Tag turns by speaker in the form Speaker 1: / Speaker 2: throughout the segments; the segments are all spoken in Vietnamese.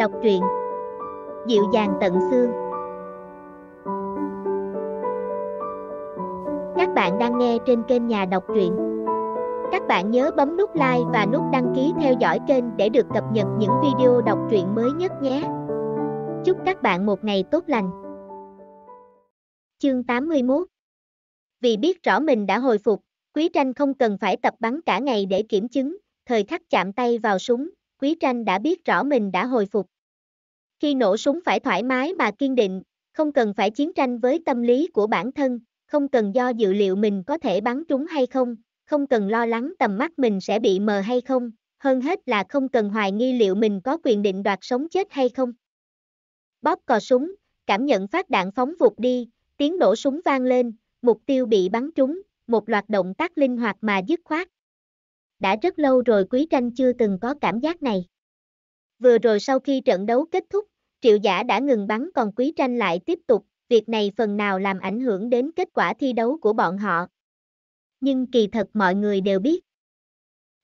Speaker 1: Đọc truyện Dịu dàng tận xương Các bạn đang nghe trên kênh Nhà Đọc truyện Các bạn nhớ bấm nút like và nút đăng ký theo dõi kênh để được cập nhật những video đọc truyện mới nhất nhé Chúc các bạn một ngày tốt lành Chương 81 Vì biết rõ mình đã hồi phục, Quý tranh không cần phải tập bắn cả ngày để kiểm chứng, thời khắc chạm tay vào súng, Quý Tranh đã biết rõ mình đã hồi phục. Khi nổ súng phải thoải mái mà kiên định, không cần phải chiến tranh với tâm lý của bản thân, không cần do dự liệu mình có thể bắn trúng hay không, không cần lo lắng tầm mắt mình sẽ bị mờ hay không, hơn hết là không cần hoài nghi liệu mình có quyền định đoạt sống chết hay không. Bóp cò súng, cảm nhận phát đạn phóng vụt đi, tiếng nổ súng vang lên, mục tiêu bị bắn trúng, một loạt động tác linh hoạt mà dứt khoát, đã rất lâu rồi quý tranh chưa từng có cảm giác này. Vừa rồi sau khi trận đấu kết thúc, triệu giả đã ngừng bắn còn quý tranh lại tiếp tục, việc này phần nào làm ảnh hưởng đến kết quả thi đấu của bọn họ. Nhưng kỳ thật mọi người đều biết.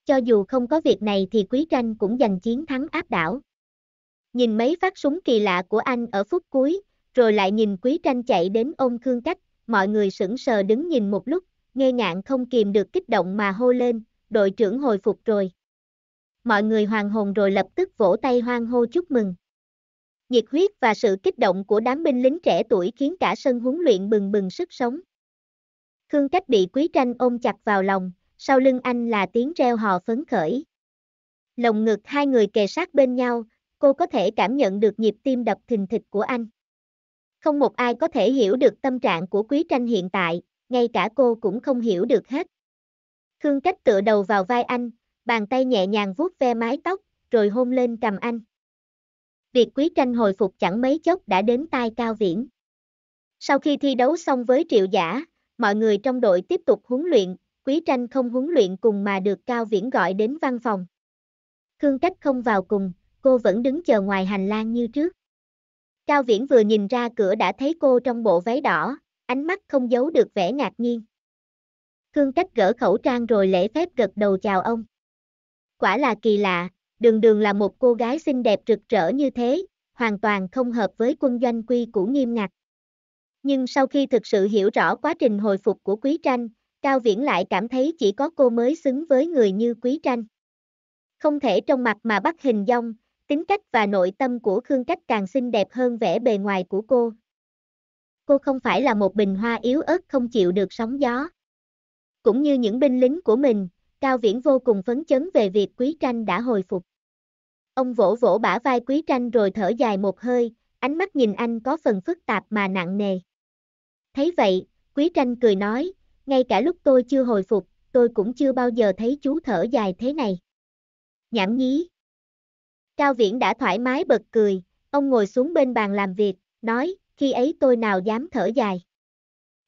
Speaker 1: Cho dù không có việc này thì quý tranh cũng giành chiến thắng áp đảo. Nhìn mấy phát súng kỳ lạ của anh ở phút cuối, rồi lại nhìn quý tranh chạy đến ôm Khương Cách, mọi người sững sờ đứng nhìn một lúc, nghe ngạn không kìm được kích động mà hô lên, đội trưởng hồi phục rồi. Mọi người hoàng hồn rồi lập tức vỗ tay hoan hô chúc mừng. Nhiệt huyết và sự kích động của đám binh lính trẻ tuổi khiến cả sân huấn luyện bừng bừng sức sống. Khương Cách bị Quý Tranh ôm chặt vào lòng, sau lưng anh là tiếng reo hò phấn khởi. Lồng ngực hai người kề sát bên nhau, cô có thể cảm nhận được nhịp tim đập thình thịch của anh. Không một ai có thể hiểu được tâm trạng của Quý Tranh hiện tại, ngay cả cô cũng không hiểu được hết. Khương Cách tựa đầu vào vai anh, bàn tay nhẹ nhàng vuốt ve mái tóc, rồi hôn lên cầm anh. Việc quý tranh hồi phục chẳng mấy chốc đã đến tai Cao Viễn. Sau khi thi đấu xong với triệu giả, mọi người trong đội tiếp tục huấn luyện, quý tranh không huấn luyện cùng mà được Cao Viễn gọi đến văn phòng. Khương Cách không vào cùng, cô vẫn đứng chờ ngoài hành lang như trước. Cao Viễn vừa nhìn ra cửa đã thấy cô trong bộ váy đỏ, ánh mắt không giấu được vẻ ngạc nhiên. Khương Cách gỡ khẩu trang rồi lễ phép gật đầu chào ông. Quả là kỳ lạ, đường đường là một cô gái xinh đẹp rực rỡ như thế, hoàn toàn không hợp với quân doanh quy củ nghiêm ngặt. Nhưng sau khi thực sự hiểu rõ quá trình hồi phục của Quý Tranh, Cao Viễn lại cảm thấy chỉ có cô mới xứng với người như Quý Tranh. Không thể trong mặt mà bắt hình dong, tính cách và nội tâm của Khương Cách càng xinh đẹp hơn vẻ bề ngoài của cô. Cô không phải là một bình hoa yếu ớt không chịu được sóng gió cũng như những binh lính của mình, Cao Viễn vô cùng phấn chấn về việc Quý Tranh đã hồi phục. Ông vỗ vỗ bả vai Quý Tranh rồi thở dài một hơi, ánh mắt nhìn anh có phần phức tạp mà nặng nề. Thấy vậy, Quý Tranh cười nói, ngay cả lúc tôi chưa hồi phục, tôi cũng chưa bao giờ thấy chú thở dài thế này. Nhảm nhí. Cao Viễn đã thoải mái bật cười, ông ngồi xuống bên bàn làm việc, nói, khi ấy tôi nào dám thở dài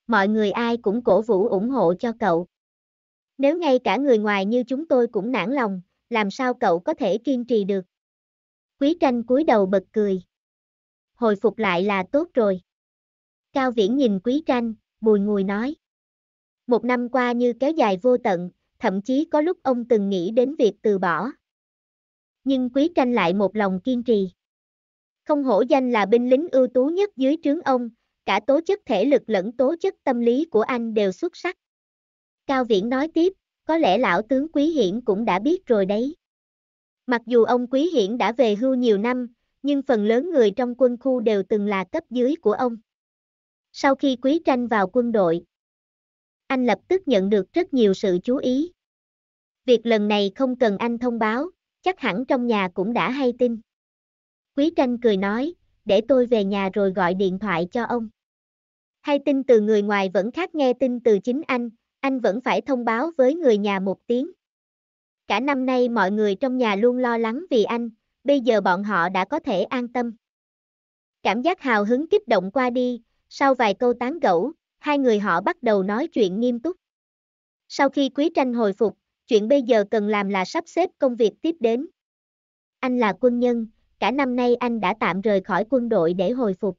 Speaker 1: mọi người ai cũng cổ vũ ủng hộ cho cậu. Nếu ngay cả người ngoài như chúng tôi cũng nản lòng, làm sao cậu có thể kiên trì được? Quý tranh cúi đầu bật cười. Hồi phục lại là tốt rồi. Cao Viễn nhìn quý tranh, bùi ngùi nói. Một năm qua như kéo dài vô tận, thậm chí có lúc ông từng nghĩ đến việc từ bỏ. Nhưng quý tranh lại một lòng kiên trì. Không hổ danh là binh lính ưu tú nhất dưới trướng ông, cả tố chất thể lực lẫn tố chất tâm lý của anh đều xuất sắc. Cao Viễn nói tiếp, có lẽ lão tướng Quý Hiển cũng đã biết rồi đấy. Mặc dù ông Quý Hiển đã về hưu nhiều năm, nhưng phần lớn người trong quân khu đều từng là cấp dưới của ông. Sau khi Quý Tranh vào quân đội, anh lập tức nhận được rất nhiều sự chú ý. Việc lần này không cần anh thông báo, chắc hẳn trong nhà cũng đã hay tin. Quý Tranh cười nói, để tôi về nhà rồi gọi điện thoại cho ông hay tin từ người ngoài vẫn khác nghe tin từ chính anh, anh vẫn phải thông báo với người nhà một tiếng. Cả năm nay mọi người trong nhà luôn lo lắng vì anh, bây giờ bọn họ đã có thể an tâm. Cảm giác hào hứng kích động qua đi, sau vài câu tán gẫu, hai người họ bắt đầu nói chuyện nghiêm túc. Sau khi Quý Tranh hồi phục, chuyện bây giờ cần làm là sắp xếp công việc tiếp đến. Anh là quân nhân, cả năm nay anh đã tạm rời khỏi quân đội để hồi phục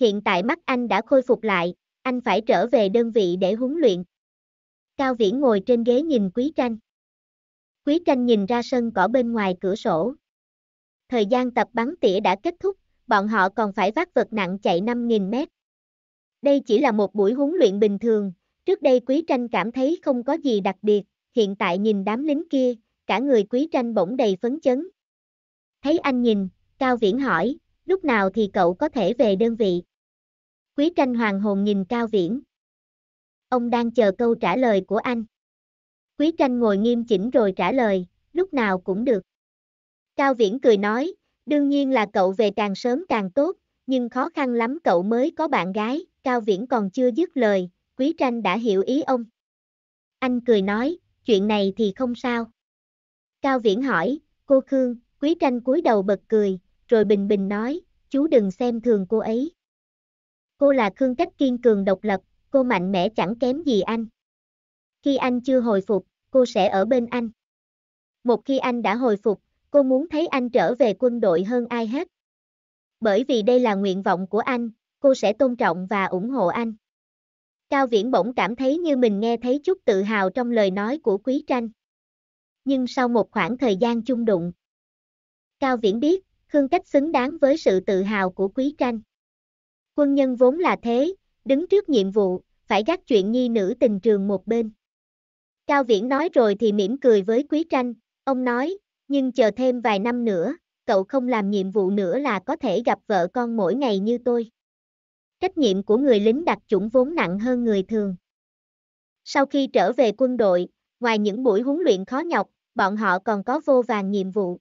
Speaker 1: hiện tại mắt anh đã khôi phục lại, anh phải trở về đơn vị để huấn luyện. Cao Viễn ngồi trên ghế nhìn Quý Tranh. Quý Tranh nhìn ra sân cỏ bên ngoài cửa sổ. Thời gian tập bắn tỉa đã kết thúc, bọn họ còn phải vác vật nặng chạy 5.000 mét. Đây chỉ là một buổi huấn luyện bình thường, trước đây Quý Tranh cảm thấy không có gì đặc biệt, hiện tại nhìn đám lính kia, cả người Quý Tranh bỗng đầy phấn chấn. Thấy anh nhìn, Cao Viễn hỏi, lúc nào thì cậu có thể về đơn vị? Quý tranh hoàng hồn nhìn Cao Viễn. Ông đang chờ câu trả lời của anh. Quý tranh ngồi nghiêm chỉnh rồi trả lời, lúc nào cũng được. Cao Viễn cười nói, đương nhiên là cậu về càng sớm càng tốt, nhưng khó khăn lắm cậu mới có bạn gái, Cao Viễn còn chưa dứt lời, Quý tranh đã hiểu ý ông. Anh cười nói, chuyện này thì không sao. Cao Viễn hỏi, cô Khương, Quý tranh cúi đầu bật cười, rồi bình bình nói, chú đừng xem thường cô ấy. Cô là Khương Cách kiên cường độc lập, cô mạnh mẽ chẳng kém gì anh. Khi anh chưa hồi phục, cô sẽ ở bên anh. Một khi anh đã hồi phục, cô muốn thấy anh trở về quân đội hơn ai hết. Bởi vì đây là nguyện vọng của anh, cô sẽ tôn trọng và ủng hộ anh. Cao Viễn bỗng cảm thấy như mình nghe thấy chút tự hào trong lời nói của Quý Tranh. Nhưng sau một khoảng thời gian chung đụng, Cao Viễn biết, Khương Cách xứng đáng với sự tự hào của Quý Tranh. Quân nhân vốn là thế, đứng trước nhiệm vụ, phải gác chuyện nhi nữ tình trường một bên. Cao Viễn nói rồi thì mỉm cười với Quý Tranh, ông nói, nhưng chờ thêm vài năm nữa, cậu không làm nhiệm vụ nữa là có thể gặp vợ con mỗi ngày như tôi. Trách nhiệm của người lính đặc chủng vốn nặng hơn người thường. Sau khi trở về quân đội, ngoài những buổi huấn luyện khó nhọc, bọn họ còn có vô vàng nhiệm vụ.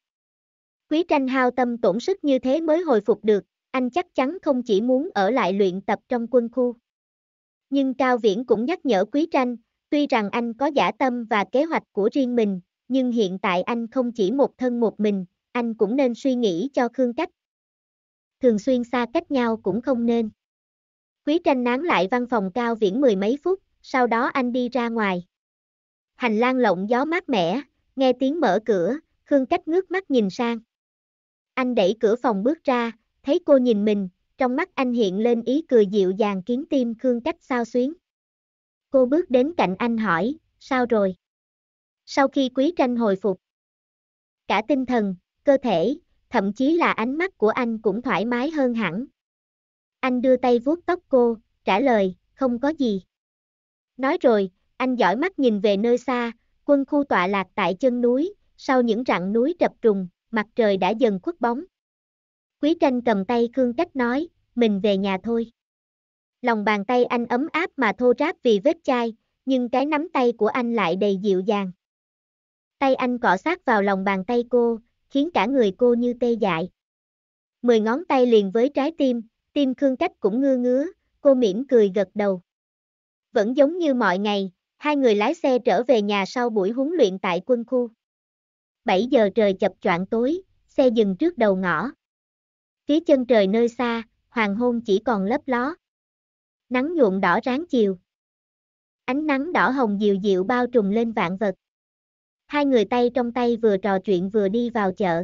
Speaker 1: Quý tranh hao tâm tổn sức như thế mới hồi phục được, anh chắc chắn không chỉ muốn ở lại luyện tập trong quân khu. Nhưng Cao Viễn cũng nhắc nhở Quý tranh, tuy rằng anh có giả tâm và kế hoạch của riêng mình, nhưng hiện tại anh không chỉ một thân một mình, anh cũng nên suy nghĩ cho Khương Cách. Thường xuyên xa cách nhau cũng không nên. Quý tranh nán lại văn phòng Cao Viễn mười mấy phút, sau đó anh đi ra ngoài. Hành lang lộng gió mát mẻ, nghe tiếng mở cửa, Khương Cách ngước mắt nhìn sang. Anh đẩy cửa phòng bước ra, thấy cô nhìn mình, trong mắt anh hiện lên ý cười dịu dàng khiến tim Khương Cách sao xuyến. Cô bước đến cạnh anh hỏi, sao rồi? Sau khi quý tranh hồi phục, cả tinh thần, cơ thể, thậm chí là ánh mắt của anh cũng thoải mái hơn hẳn. Anh đưa tay vuốt tóc cô, trả lời, không có gì. Nói rồi, anh giỏi mắt nhìn về nơi xa, quân khu tọa lạc tại chân núi, sau những rặng núi trập trùng, mặt trời đã dần khuất bóng. Quý tranh cầm tay Khương Cách nói, mình về nhà thôi. Lòng bàn tay anh ấm áp mà thô ráp vì vết chai, nhưng cái nắm tay của anh lại đầy dịu dàng. Tay anh cọ sát vào lòng bàn tay cô, khiến cả người cô như tê dại. Mười ngón tay liền với trái tim, tim Khương Cách cũng ngưa ngứa, cô mỉm cười gật đầu. Vẫn giống như mọi ngày, hai người lái xe trở về nhà sau buổi huấn luyện tại quân khu. 7 giờ trời chập choạng tối, xe dừng trước đầu ngõ. Phía chân trời nơi xa, hoàng hôn chỉ còn lấp ló. Nắng nhuộm đỏ ráng chiều. Ánh nắng đỏ hồng dịu dịu bao trùm lên vạn vật. Hai người tay trong tay vừa trò chuyện vừa đi vào chợ.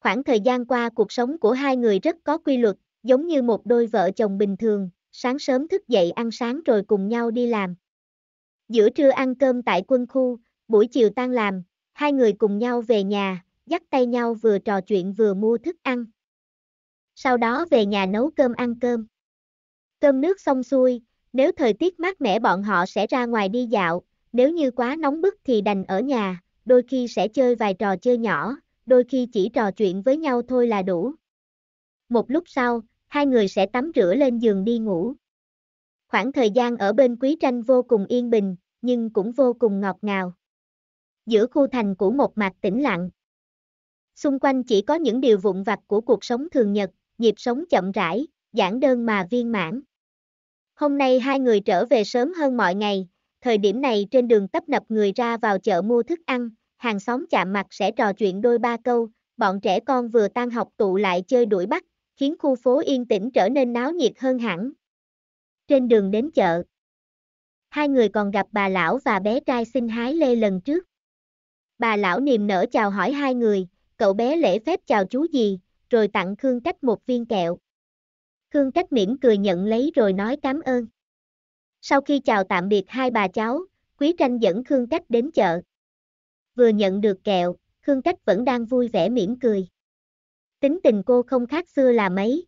Speaker 1: Khoảng thời gian qua cuộc sống của hai người rất có quy luật, giống như một đôi vợ chồng bình thường, sáng sớm thức dậy ăn sáng rồi cùng nhau đi làm. Giữa trưa ăn cơm tại quân khu, buổi chiều tan làm, Hai người cùng nhau về nhà, dắt tay nhau vừa trò chuyện vừa mua thức ăn. Sau đó về nhà nấu cơm ăn cơm. Cơm nước xong xuôi, nếu thời tiết mát mẻ bọn họ sẽ ra ngoài đi dạo, nếu như quá nóng bức thì đành ở nhà, đôi khi sẽ chơi vài trò chơi nhỏ, đôi khi chỉ trò chuyện với nhau thôi là đủ. Một lúc sau, hai người sẽ tắm rửa lên giường đi ngủ. Khoảng thời gian ở bên Quý Tranh vô cùng yên bình, nhưng cũng vô cùng ngọt ngào giữa khu thành của một mạc tĩnh lặng. Xung quanh chỉ có những điều vụn vặt của cuộc sống thường nhật, nhịp sống chậm rãi, giản đơn mà viên mãn. Hôm nay hai người trở về sớm hơn mọi ngày, thời điểm này trên đường tấp nập người ra vào chợ mua thức ăn, hàng xóm chạm mặt sẽ trò chuyện đôi ba câu, bọn trẻ con vừa tan học tụ lại chơi đuổi bắt, khiến khu phố yên tĩnh trở nên náo nhiệt hơn hẳn. Trên đường đến chợ, hai người còn gặp bà lão và bé trai xin hái lê lần trước. Bà lão niềm nở chào hỏi hai người, cậu bé lễ phép chào chú gì, rồi tặng Khương Cách một viên kẹo. Khương Cách mỉm cười nhận lấy rồi nói cảm ơn. Sau khi chào tạm biệt hai bà cháu, Quý Tranh dẫn Khương Cách đến chợ. Vừa nhận được kẹo, Khương Cách vẫn đang vui vẻ mỉm cười. Tính tình cô không khác xưa là mấy.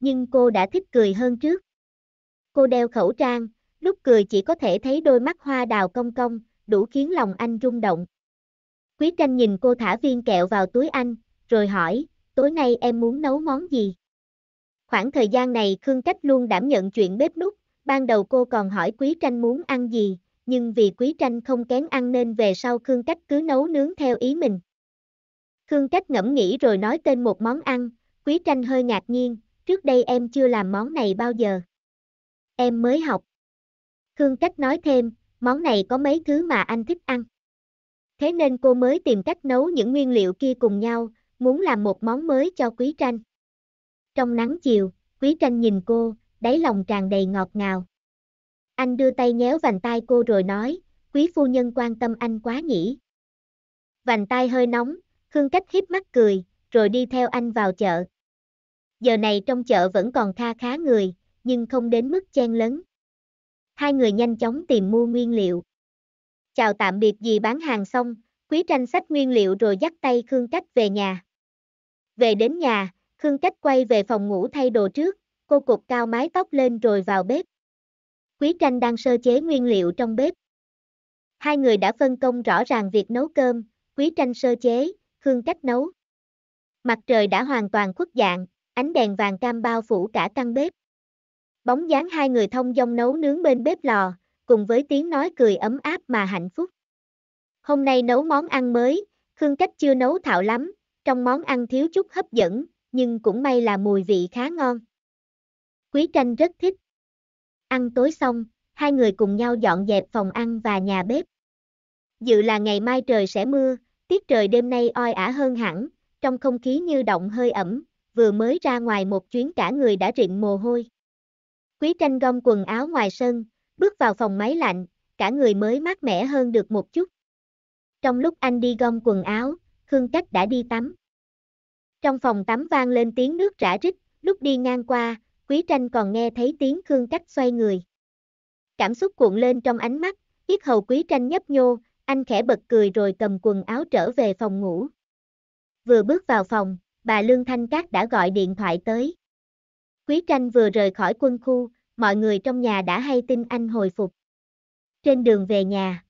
Speaker 1: Nhưng cô đã thích cười hơn trước. Cô đeo khẩu trang, lúc cười chỉ có thể thấy đôi mắt hoa đào cong cong, đủ khiến lòng anh rung động. Quý tranh nhìn cô thả viên kẹo vào túi anh, rồi hỏi, tối nay em muốn nấu món gì? Khoảng thời gian này Khương Cách luôn đảm nhận chuyện bếp nút, ban đầu cô còn hỏi Quý Tranh muốn ăn gì, nhưng vì Quý Tranh không kén ăn nên về sau Khương Cách cứ nấu nướng theo ý mình. Khương Cách ngẫm nghĩ rồi nói tên một món ăn, Quý Tranh hơi ngạc nhiên, trước đây em chưa làm món này bao giờ. Em mới học. Khương Cách nói thêm, món này có mấy thứ mà anh thích ăn. Thế nên cô mới tìm cách nấu những nguyên liệu kia cùng nhau, muốn làm một món mới cho Quý Tranh. Trong nắng chiều, Quý Tranh nhìn cô, đáy lòng tràn đầy ngọt ngào. Anh đưa tay nhéo vành tai cô rồi nói, quý phu nhân quan tâm anh quá nhỉ. Vành tai hơi nóng, Khương Cách hiếp mắt cười, rồi đi theo anh vào chợ. Giờ này trong chợ vẫn còn kha khá người, nhưng không đến mức chen lấn hai người nhanh chóng tìm mua nguyên liệu. Chào tạm biệt gì bán hàng xong, Quý Tranh sách nguyên liệu rồi dắt tay Khương Cách về nhà. Về đến nhà, Khương Cách quay về phòng ngủ thay đồ trước, cô cục cao mái tóc lên rồi vào bếp. Quý Tranh đang sơ chế nguyên liệu trong bếp. Hai người đã phân công rõ ràng việc nấu cơm, Quý Tranh sơ chế, Khương Cách nấu. Mặt trời đã hoàn toàn khuất dạng, ánh đèn vàng cam bao phủ cả căn bếp. Bóng dáng hai người thông dong nấu nướng bên bếp lò, cùng với tiếng nói cười ấm áp mà hạnh phúc. Hôm nay nấu món ăn mới, Khương Cách chưa nấu thạo lắm, trong món ăn thiếu chút hấp dẫn, nhưng cũng may là mùi vị khá ngon. Quý tranh rất thích. Ăn tối xong, hai người cùng nhau dọn dẹp phòng ăn và nhà bếp. Dự là ngày mai trời sẽ mưa, tiết trời đêm nay oi ả hơn hẳn, trong không khí như động hơi ẩm, vừa mới ra ngoài một chuyến cả người đã rịn mồ hôi. Quý tranh gom quần áo ngoài sân, bước vào phòng máy lạnh, cả người mới mát mẻ hơn được một chút. Trong lúc anh đi gom quần áo, Khương Cách đã đi tắm. Trong phòng tắm vang lên tiếng nước rã rích. lúc đi ngang qua, Quý tranh còn nghe thấy tiếng Khương Cách xoay người. Cảm xúc cuộn lên trong ánh mắt, yết hầu Quý tranh nhấp nhô, anh khẽ bật cười rồi cầm quần áo trở về phòng ngủ. Vừa bước vào phòng, bà Lương Thanh Cát đã gọi điện thoại tới. Quý tranh vừa rời khỏi quân khu, mọi người trong nhà đã hay tin anh hồi phục. Trên đường về nhà,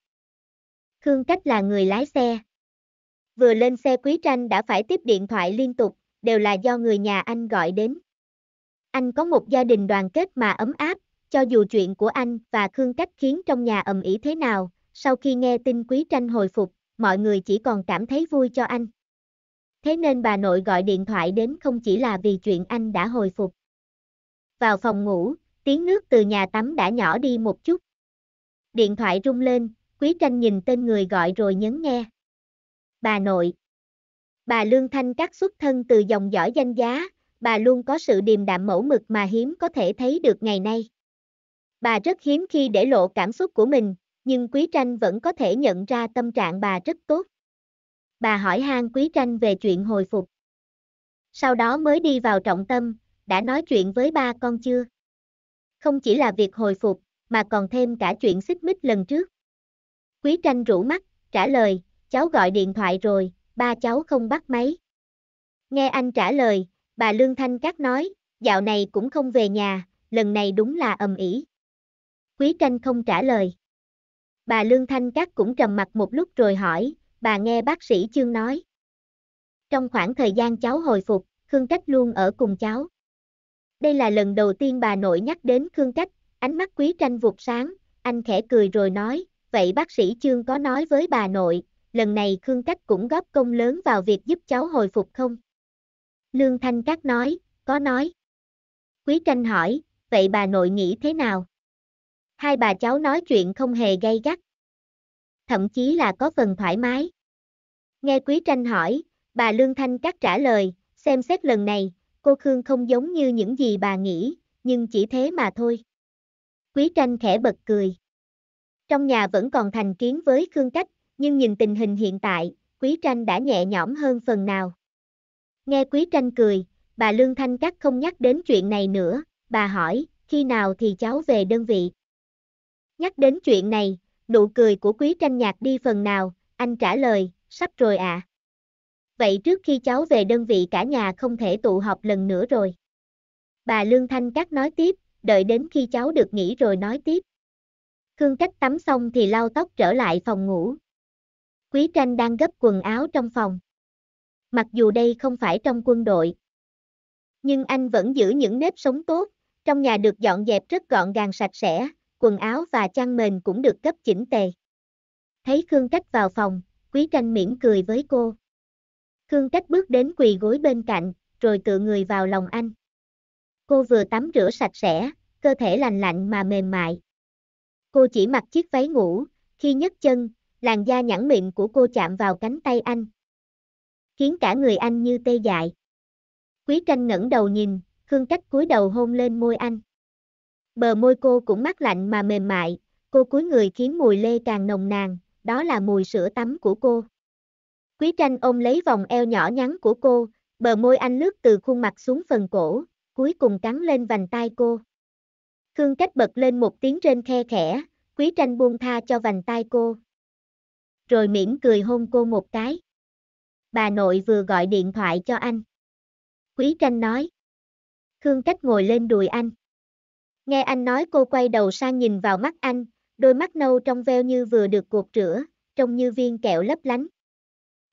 Speaker 1: Khương Cách là người lái xe. Vừa lên xe Quý tranh đã phải tiếp điện thoại liên tục, đều là do người nhà anh gọi đến. Anh có một gia đình đoàn kết mà ấm áp, cho dù chuyện của anh và Khương Cách khiến trong nhà ầm ĩ thế nào, sau khi nghe tin Quý Tranh hồi phục, mọi người chỉ còn cảm thấy vui cho anh. Thế nên bà nội gọi điện thoại đến không chỉ là vì chuyện anh đã hồi phục vào phòng ngủ, tiếng nước từ nhà tắm đã nhỏ đi một chút. Điện thoại rung lên, Quý Tranh nhìn tên người gọi rồi nhấn nghe. Bà nội. Bà Lương Thanh Các xuất thân từ dòng dõi danh giá, bà luôn có sự điềm đạm mẫu mực mà hiếm có thể thấy được ngày nay. Bà rất hiếm khi để lộ cảm xúc của mình, nhưng Quý Tranh vẫn có thể nhận ra tâm trạng bà rất tốt. Bà hỏi han Quý Tranh về chuyện hồi phục. Sau đó mới đi vào trọng tâm, đã nói chuyện với ba con chưa? Không chỉ là việc hồi phục, mà còn thêm cả chuyện xích mích lần trước. Quý tranh rủ mắt, trả lời, cháu gọi điện thoại rồi, ba cháu không bắt máy. Nghe anh trả lời, bà Lương Thanh Cát nói, dạo này cũng không về nhà, lần này đúng là ầm ĩ. Quý tranh không trả lời. Bà Lương Thanh Cát cũng trầm mặt một lúc rồi hỏi, bà nghe bác sĩ chương nói. Trong khoảng thời gian cháu hồi phục, Khương Cách luôn ở cùng cháu. Đây là lần đầu tiên bà nội nhắc đến Khương Cách, ánh mắt quý tranh vụt sáng, anh khẽ cười rồi nói, vậy bác sĩ Chương có nói với bà nội, lần này Khương Cách cũng góp công lớn vào việc giúp cháu hồi phục không? Lương Thanh Cát nói, có nói. Quý tranh hỏi, vậy bà nội nghĩ thế nào? Hai bà cháu nói chuyện không hề gay gắt. Thậm chí là có phần thoải mái. Nghe Quý tranh hỏi, bà Lương Thanh Cát trả lời, xem xét lần này, cô Khương không giống như những gì bà nghĩ, nhưng chỉ thế mà thôi. Quý tranh khẽ bật cười. Trong nhà vẫn còn thành kiến với Khương Cách, nhưng nhìn tình hình hiện tại, Quý tranh đã nhẹ nhõm hơn phần nào. Nghe Quý tranh cười, bà Lương Thanh Cắt không nhắc đến chuyện này nữa, bà hỏi, khi nào thì cháu về đơn vị. Nhắc đến chuyện này, nụ cười của Quý tranh nhạt đi phần nào, anh trả lời, sắp rồi ạ. À vậy trước khi cháu về đơn vị cả nhà không thể tụ họp lần nữa rồi. Bà Lương Thanh cát nói tiếp, đợi đến khi cháu được nghỉ rồi nói tiếp. Khương Cách tắm xong thì lau tóc trở lại phòng ngủ. Quý Tranh đang gấp quần áo trong phòng. Mặc dù đây không phải trong quân đội, nhưng anh vẫn giữ những nếp sống tốt, trong nhà được dọn dẹp rất gọn gàng sạch sẽ, quần áo và chăn mền cũng được gấp chỉnh tề. Thấy Khương Cách vào phòng, Quý Tranh mỉm cười với cô. Khương Cách bước đến quỳ gối bên cạnh, rồi tựa người vào lòng anh. Cô vừa tắm rửa sạch sẽ, cơ thể lành lạnh mà mềm mại. Cô chỉ mặc chiếc váy ngủ, khi nhấc chân, làn da nhẵn mịn của cô chạm vào cánh tay anh. Khiến cả người anh như tê dại. Quý tranh ngẩng đầu nhìn, Khương Cách cúi đầu hôn lên môi anh. Bờ môi cô cũng mát lạnh mà mềm mại, cô cúi người khiến mùi lê càng nồng nàn, đó là mùi sữa tắm của cô. Quý tranh ôm lấy vòng eo nhỏ nhắn của cô, bờ môi anh lướt từ khuôn mặt xuống phần cổ, cuối cùng cắn lên vành tai cô. Khương cách bật lên một tiếng trên khe khẽ, quý tranh buông tha cho vành tai cô. Rồi mỉm cười hôn cô một cái. Bà nội vừa gọi điện thoại cho anh. Quý tranh nói. Khương cách ngồi lên đùi anh. Nghe anh nói cô quay đầu sang nhìn vào mắt anh, đôi mắt nâu trong veo như vừa được cuột rửa, trông như viên kẹo lấp lánh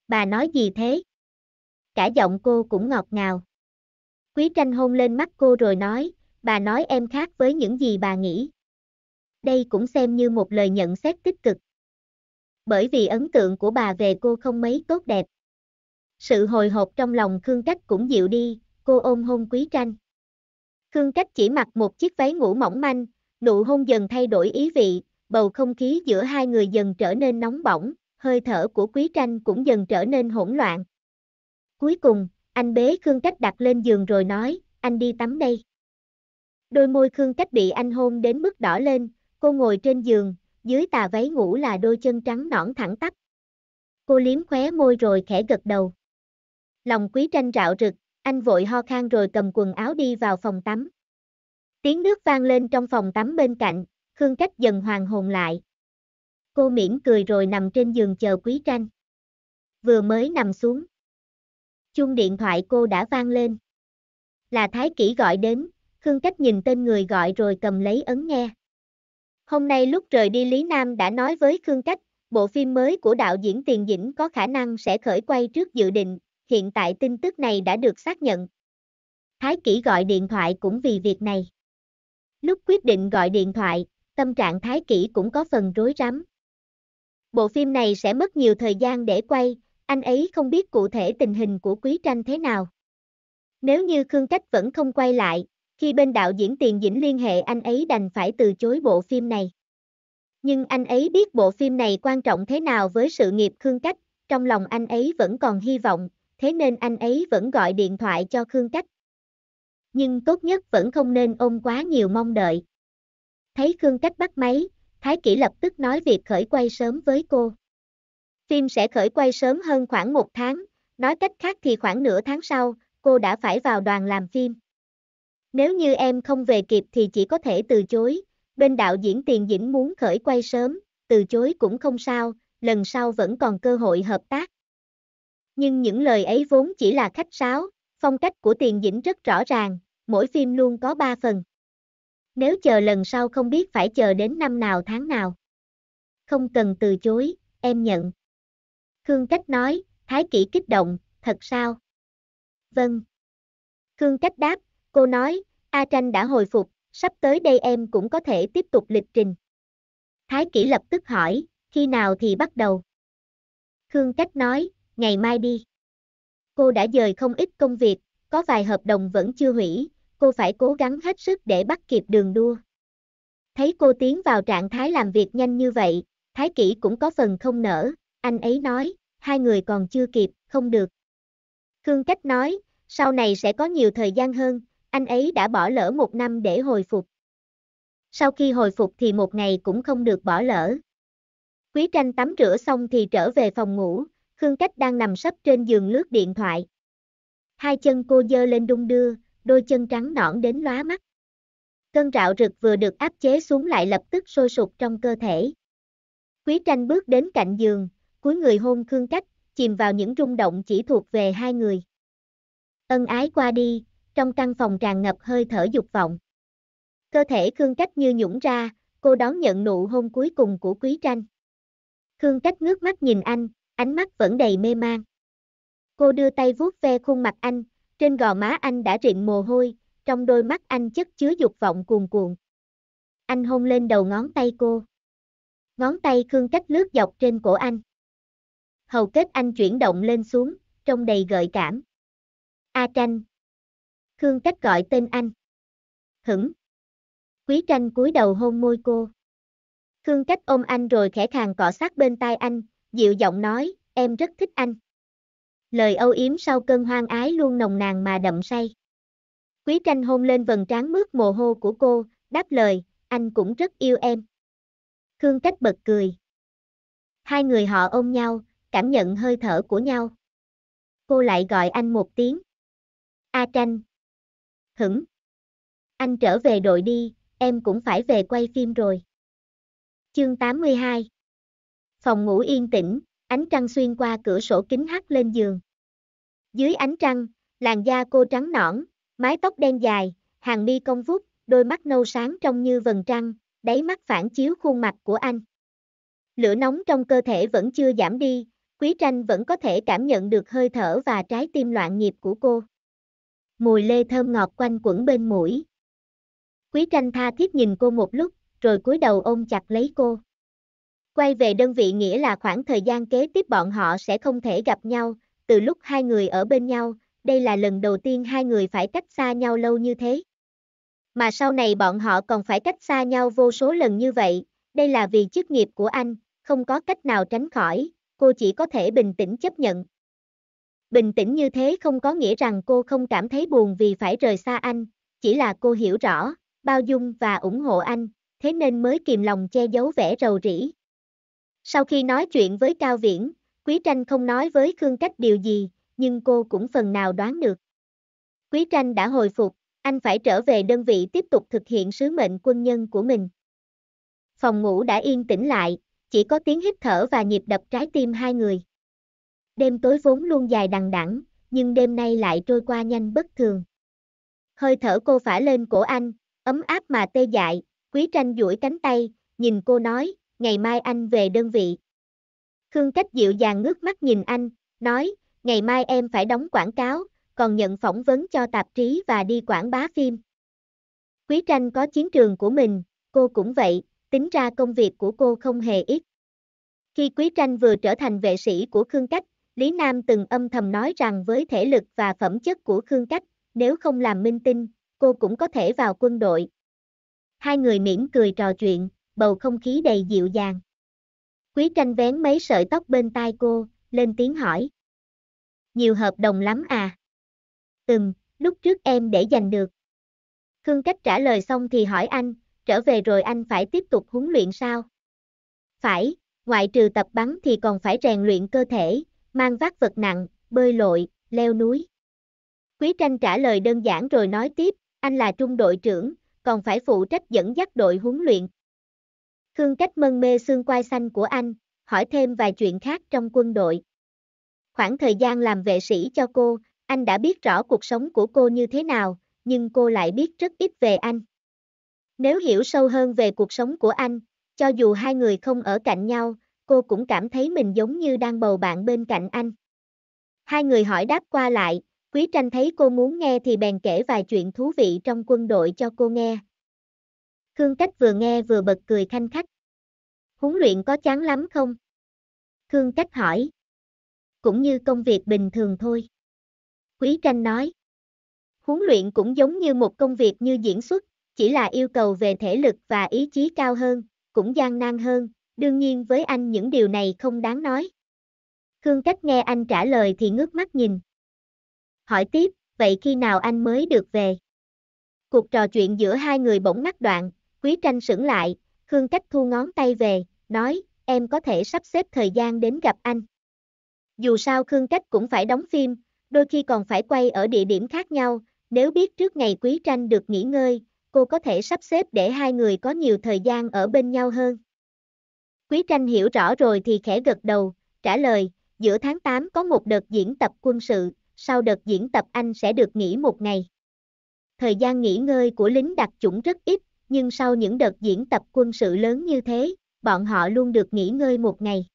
Speaker 1: bà nói gì thế? Cả giọng cô cũng ngọt ngào. Quý tranh hôn lên mắt cô rồi nói, bà nói em khác với những gì bà nghĩ. Đây cũng xem như một lời nhận xét tích cực. Bởi vì ấn tượng của bà về cô không mấy tốt đẹp. Sự hồi hộp trong lòng Khương Cách cũng dịu đi, cô ôm hôn quý tranh. Khương Cách chỉ mặc một chiếc váy ngủ mỏng manh, nụ hôn dần thay đổi ý vị, bầu không khí giữa hai người dần trở nên nóng bỏng, hơi thở của quý tranh cũng dần trở nên hỗn loạn. Cuối cùng, anh bế Khương Cách đặt lên giường rồi nói, anh đi tắm đây. Đôi môi Khương Cách bị anh hôn đến mức đỏ lên, cô ngồi trên giường, dưới tà váy ngủ là đôi chân trắng nõn thẳng tắp. Cô liếm khóe môi rồi khẽ gật đầu. Lòng quý tranh rạo rực, anh vội ho khan rồi cầm quần áo đi vào phòng tắm. Tiếng nước vang lên trong phòng tắm bên cạnh, Khương Cách dần hoàng hồn lại. Cô miễn cười rồi nằm trên giường chờ quý tranh. Vừa mới nằm xuống. Chuông điện thoại cô đã vang lên. Là Thái Kỷ gọi đến, Khương Cách nhìn tên người gọi rồi cầm lấy ấn nghe. Hôm nay lúc trời đi Lý Nam đã nói với Khương Cách, bộ phim mới của đạo diễn Tiền Dĩnh có khả năng sẽ khởi quay trước dự định, hiện tại tin tức này đã được xác nhận. Thái Kỷ gọi điện thoại cũng vì việc này. Lúc quyết định gọi điện thoại, tâm trạng Thái Kỷ cũng có phần rối rắm. Bộ phim này sẽ mất nhiều thời gian để quay, anh ấy không biết cụ thể tình hình của Quý Tranh thế nào. Nếu như Khương Cách vẫn không quay lại, khi bên đạo diễn Tiền Dĩnh liên hệ anh ấy đành phải từ chối bộ phim này. Nhưng anh ấy biết bộ phim này quan trọng thế nào với sự nghiệp Khương Cách, trong lòng anh ấy vẫn còn hy vọng, thế nên anh ấy vẫn gọi điện thoại cho Khương Cách. Nhưng tốt nhất vẫn không nên ôm quá nhiều mong đợi. Thấy Khương Cách bắt máy, Thái Kỷ lập tức nói việc khởi quay sớm với cô. Phim sẽ khởi quay sớm hơn khoảng một tháng, nói cách khác thì khoảng nửa tháng sau, cô đã phải vào đoàn làm phim. Nếu như em không về kịp thì chỉ có thể từ chối, bên đạo diễn Tiền Dĩnh muốn khởi quay sớm, từ chối cũng không sao, lần sau vẫn còn cơ hội hợp tác. Nhưng những lời ấy vốn chỉ là khách sáo, phong cách của Tiền Dĩnh rất rõ ràng, mỗi phim luôn có ba phần nếu chờ lần sau không biết phải chờ đến năm nào tháng nào. Không cần từ chối, em nhận. Khương Cách nói, Thái Kỷ kích động, thật sao? Vâng. Khương Cách đáp, cô nói, A Tranh đã hồi phục, sắp tới đây em cũng có thể tiếp tục lịch trình. Thái Kỷ lập tức hỏi, khi nào thì bắt đầu? Khương Cách nói, ngày mai đi. Cô đã dời không ít công việc, có vài hợp đồng vẫn chưa hủy, cô phải cố gắng hết sức để bắt kịp đường đua. Thấy cô tiến vào trạng thái làm việc nhanh như vậy, Thái Kỷ cũng có phần không nở, anh ấy nói, hai người còn chưa kịp, không được. Khương Cách nói, sau này sẽ có nhiều thời gian hơn, anh ấy đã bỏ lỡ một năm để hồi phục. Sau khi hồi phục thì một ngày cũng không được bỏ lỡ. Quý tranh tắm rửa xong thì trở về phòng ngủ, Khương Cách đang nằm sấp trên giường lướt điện thoại. Hai chân cô dơ lên đung đưa, đôi chân trắng nõn đến lóa mắt. Cơn rạo rực vừa được áp chế xuống lại lập tức sôi sục trong cơ thể. Quý tranh bước đến cạnh giường, cuối người hôn Khương Cách, chìm vào những rung động chỉ thuộc về hai người. Ân ái qua đi, trong căn phòng tràn ngập hơi thở dục vọng. Cơ thể Khương Cách như nhũng ra, cô đón nhận nụ hôn cuối cùng của Quý Tranh. Khương Cách ngước mắt nhìn anh, ánh mắt vẫn đầy mê mang. Cô đưa tay vuốt ve khuôn mặt anh, trên gò má anh đã rịn mồ hôi, trong đôi mắt anh chất chứa dục vọng cuồn cuộn. Anh hôn lên đầu ngón tay cô. Ngón tay Khương Cách lướt dọc trên cổ anh. Hầu kết anh chuyển động lên xuống, trong đầy gợi cảm. A tranh. Khương Cách gọi tên anh. Hửng. Quý tranh cúi đầu hôn môi cô. Khương Cách ôm anh rồi khẽ khàng cọ sát bên tai anh, dịu giọng nói, em rất thích anh lời âu yếm sau cơn hoang ái luôn nồng nàn mà đậm say. Quý tranh hôn lên vầng trán mướt mồ hô của cô, đáp lời, anh cũng rất yêu em. Khương Cách bật cười. Hai người họ ôm nhau, cảm nhận hơi thở của nhau. Cô lại gọi anh một tiếng. A tranh. Hửng. Anh trở về đội đi, em cũng phải về quay phim rồi. Chương 82 Phòng ngủ yên tĩnh, ánh trăng xuyên qua cửa sổ kính hắt lên giường. Dưới ánh trăng, làn da cô trắng nõn, mái tóc đen dài, hàng mi cong vút, đôi mắt nâu sáng trong như vầng trăng, đáy mắt phản chiếu khuôn mặt của anh. Lửa nóng trong cơ thể vẫn chưa giảm đi, Quý Tranh vẫn có thể cảm nhận được hơi thở và trái tim loạn nhịp của cô. Mùi lê thơm ngọt quanh quẩn bên mũi. Quý Tranh tha thiết nhìn cô một lúc, rồi cúi đầu ôm chặt lấy cô. Quay về đơn vị nghĩa là khoảng thời gian kế tiếp bọn họ sẽ không thể gặp nhau, từ lúc hai người ở bên nhau, đây là lần đầu tiên hai người phải cách xa nhau lâu như thế. Mà sau này bọn họ còn phải cách xa nhau vô số lần như vậy, đây là vì chức nghiệp của anh, không có cách nào tránh khỏi, cô chỉ có thể bình tĩnh chấp nhận. Bình tĩnh như thế không có nghĩa rằng cô không cảm thấy buồn vì phải rời xa anh, chỉ là cô hiểu rõ, bao dung và ủng hộ anh, thế nên mới kìm lòng che giấu vẻ rầu rĩ. Sau khi nói chuyện với Cao Viễn, Quý Tranh không nói với Khương Cách điều gì, nhưng cô cũng phần nào đoán được. Quý Tranh đã hồi phục, anh phải trở về đơn vị tiếp tục thực hiện sứ mệnh quân nhân của mình. Phòng ngủ đã yên tĩnh lại, chỉ có tiếng hít thở và nhịp đập trái tim hai người. Đêm tối vốn luôn dài đằng đẵng, nhưng đêm nay lại trôi qua nhanh bất thường. Hơi thở cô phả lên cổ anh, ấm áp mà tê dại, Quý Tranh duỗi cánh tay, nhìn cô nói, ngày mai anh về đơn vị. Khương Cách dịu dàng ngước mắt nhìn anh, nói, ngày mai em phải đóng quảng cáo, còn nhận phỏng vấn cho tạp chí và đi quảng bá phim. Quý tranh có chiến trường của mình, cô cũng vậy, tính ra công việc của cô không hề ít. Khi Quý tranh vừa trở thành vệ sĩ của Khương Cách, Lý Nam từng âm thầm nói rằng với thể lực và phẩm chất của Khương Cách, nếu không làm minh tinh, cô cũng có thể vào quân đội. Hai người mỉm cười trò chuyện bầu không khí đầy dịu dàng. Quý tranh vén mấy sợi tóc bên tai cô, lên tiếng hỏi. Nhiều hợp đồng lắm à? Từng, lúc trước em để giành được. Khương cách trả lời xong thì hỏi anh, trở về rồi anh phải tiếp tục huấn luyện sao? Phải, ngoại trừ tập bắn thì còn phải rèn luyện cơ thể, mang vác vật nặng, bơi lội, leo núi. Quý tranh trả lời đơn giản rồi nói tiếp, anh là trung đội trưởng, còn phải phụ trách dẫn dắt đội huấn luyện, Khương Cách mân mê xương quai xanh của anh, hỏi thêm vài chuyện khác trong quân đội. Khoảng thời gian làm vệ sĩ cho cô, anh đã biết rõ cuộc sống của cô như thế nào, nhưng cô lại biết rất ít về anh. Nếu hiểu sâu hơn về cuộc sống của anh, cho dù hai người không ở cạnh nhau, cô cũng cảm thấy mình giống như đang bầu bạn bên cạnh anh. Hai người hỏi đáp qua lại, Quý Tranh thấy cô muốn nghe thì bèn kể vài chuyện thú vị trong quân đội cho cô nghe, Khương Cách vừa nghe vừa bật cười thanh khách. Huấn luyện có chán lắm không? Khương Cách hỏi. Cũng như công việc bình thường thôi. Quý tranh nói. Huấn luyện cũng giống như một công việc như diễn xuất, chỉ là yêu cầu về thể lực và ý chí cao hơn, cũng gian nan hơn, đương nhiên với anh những điều này không đáng nói. Khương Cách nghe anh trả lời thì ngước mắt nhìn. Hỏi tiếp, vậy khi nào anh mới được về? Cuộc trò chuyện giữa hai người bỗng ngắt đoạn, Quý tranh sững lại, Khương Cách thu ngón tay về, nói, em có thể sắp xếp thời gian đến gặp anh. Dù sao Khương Cách cũng phải đóng phim, đôi khi còn phải quay ở địa điểm khác nhau, nếu biết trước ngày Quý tranh được nghỉ ngơi, cô có thể sắp xếp để hai người có nhiều thời gian ở bên nhau hơn. Quý tranh hiểu rõ rồi thì khẽ gật đầu, trả lời, giữa tháng 8 có một đợt diễn tập quân sự, sau đợt diễn tập anh sẽ được nghỉ một ngày. Thời gian nghỉ ngơi của lính đặc chủng rất ít, nhưng sau những đợt diễn tập quân sự lớn như thế, bọn họ luôn được nghỉ ngơi một ngày.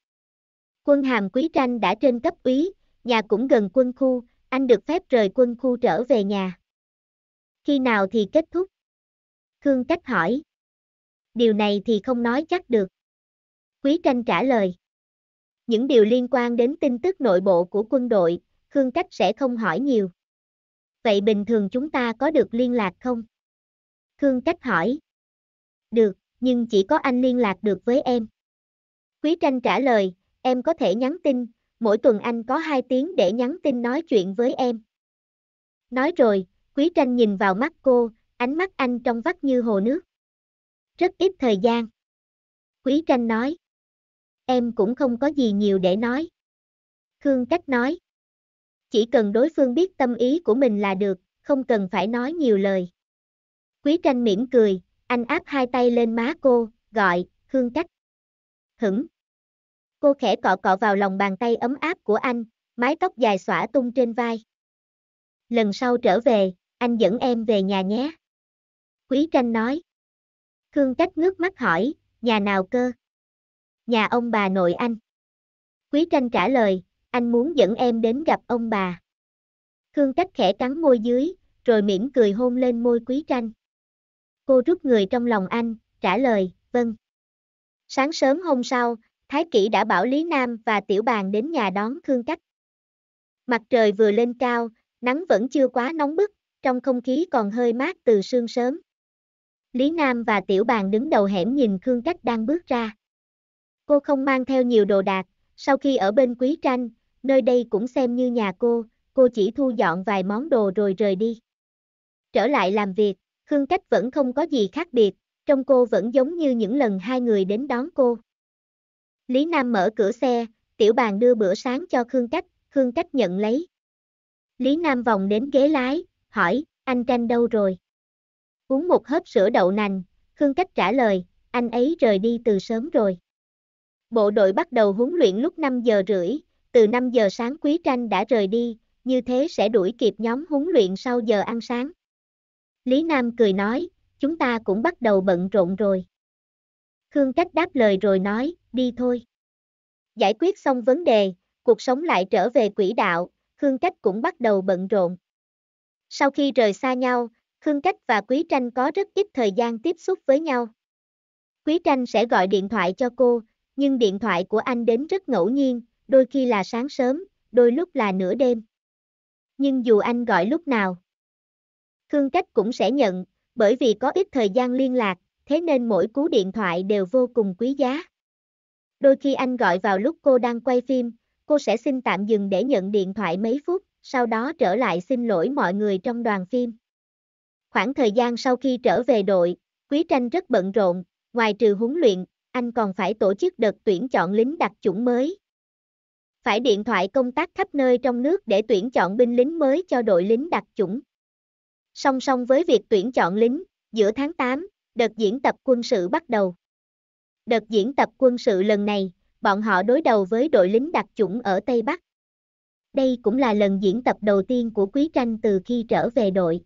Speaker 1: Quân hàm quý tranh đã trên cấp úy, nhà cũng gần quân khu, anh được phép rời quân khu trở về nhà. Khi nào thì kết thúc? Khương Cách hỏi. Điều này thì không nói chắc được. Quý tranh trả lời. Những điều liên quan đến tin tức nội bộ của quân đội, Khương Cách sẽ không hỏi nhiều. Vậy bình thường chúng ta có được liên lạc không? Khương Cách hỏi được, nhưng chỉ có anh liên lạc được với em. Quý tranh trả lời, em có thể nhắn tin, mỗi tuần anh có 2 tiếng để nhắn tin nói chuyện với em. Nói rồi, quý tranh nhìn vào mắt cô, ánh mắt anh trong vắt như hồ nước. Rất ít thời gian. Quý tranh nói. Em cũng không có gì nhiều để nói. Khương cách nói. Chỉ cần đối phương biết tâm ý của mình là được, không cần phải nói nhiều lời. Quý tranh mỉm cười, anh áp hai tay lên má cô, gọi, hương cách. Hửng. Cô khẽ cọ cọ vào lòng bàn tay ấm áp của anh, mái tóc dài xõa tung trên vai. Lần sau trở về, anh dẫn em về nhà nhé. Quý tranh nói. Khương cách ngước mắt hỏi, nhà nào cơ? Nhà ông bà nội anh. Quý tranh trả lời, anh muốn dẫn em đến gặp ông bà. Khương cách khẽ cắn môi dưới, rồi mỉm cười hôn lên môi quý tranh. Cô rút người trong lòng anh, trả lời, vâng. Sáng sớm hôm sau, Thái Kỷ đã bảo Lý Nam và Tiểu Bàn đến nhà đón Khương Cách. Mặt trời vừa lên cao, nắng vẫn chưa quá nóng bức, trong không khí còn hơi mát từ sương sớm. Lý Nam và Tiểu Bàn đứng đầu hẻm nhìn Khương Cách đang bước ra. Cô không mang theo nhiều đồ đạc, sau khi ở bên Quý Tranh, nơi đây cũng xem như nhà cô, cô chỉ thu dọn vài món đồ rồi rời đi. Trở lại làm việc, Khương Cách vẫn không có gì khác biệt, trong cô vẫn giống như những lần hai người đến đón cô. Lý Nam mở cửa xe, tiểu bàn đưa bữa sáng cho Khương Cách, Khương Cách nhận lấy. Lý Nam vòng đến ghế lái, hỏi, anh tranh đâu rồi? Uống một hớp sữa đậu nành, Khương Cách trả lời, anh ấy rời đi từ sớm rồi. Bộ đội bắt đầu huấn luyện lúc 5 giờ rưỡi, từ 5 giờ sáng Quý Tranh đã rời đi, như thế sẽ đuổi kịp nhóm huấn luyện sau giờ ăn sáng. Lý Nam cười nói, chúng ta cũng bắt đầu bận rộn rồi. Khương Cách đáp lời rồi nói, đi thôi. Giải quyết xong vấn đề, cuộc sống lại trở về quỹ đạo, Khương Cách cũng bắt đầu bận rộn. Sau khi rời xa nhau, Khương Cách và Quý Tranh có rất ít thời gian tiếp xúc với nhau. Quý Tranh sẽ gọi điện thoại cho cô, nhưng điện thoại của anh đến rất ngẫu nhiên, đôi khi là sáng sớm, đôi lúc là nửa đêm. Nhưng dù anh gọi lúc nào, Khương Cách cũng sẽ nhận, bởi vì có ít thời gian liên lạc, thế nên mỗi cú điện thoại đều vô cùng quý giá. Đôi khi anh gọi vào lúc cô đang quay phim, cô sẽ xin tạm dừng để nhận điện thoại mấy phút, sau đó trở lại xin lỗi mọi người trong đoàn phim. Khoảng thời gian sau khi trở về đội, Quý Tranh rất bận rộn, ngoài trừ huấn luyện, anh còn phải tổ chức đợt tuyển chọn lính đặc chủng mới. Phải điện thoại công tác khắp nơi trong nước để tuyển chọn binh lính mới cho đội lính đặc chủng. Song song với việc tuyển chọn lính, giữa tháng 8, đợt diễn tập quân sự bắt đầu. Đợt diễn tập quân sự lần này, bọn họ đối đầu với đội lính đặc chủng ở Tây Bắc. Đây cũng là lần diễn tập đầu tiên của Quý Tranh từ khi trở về đội.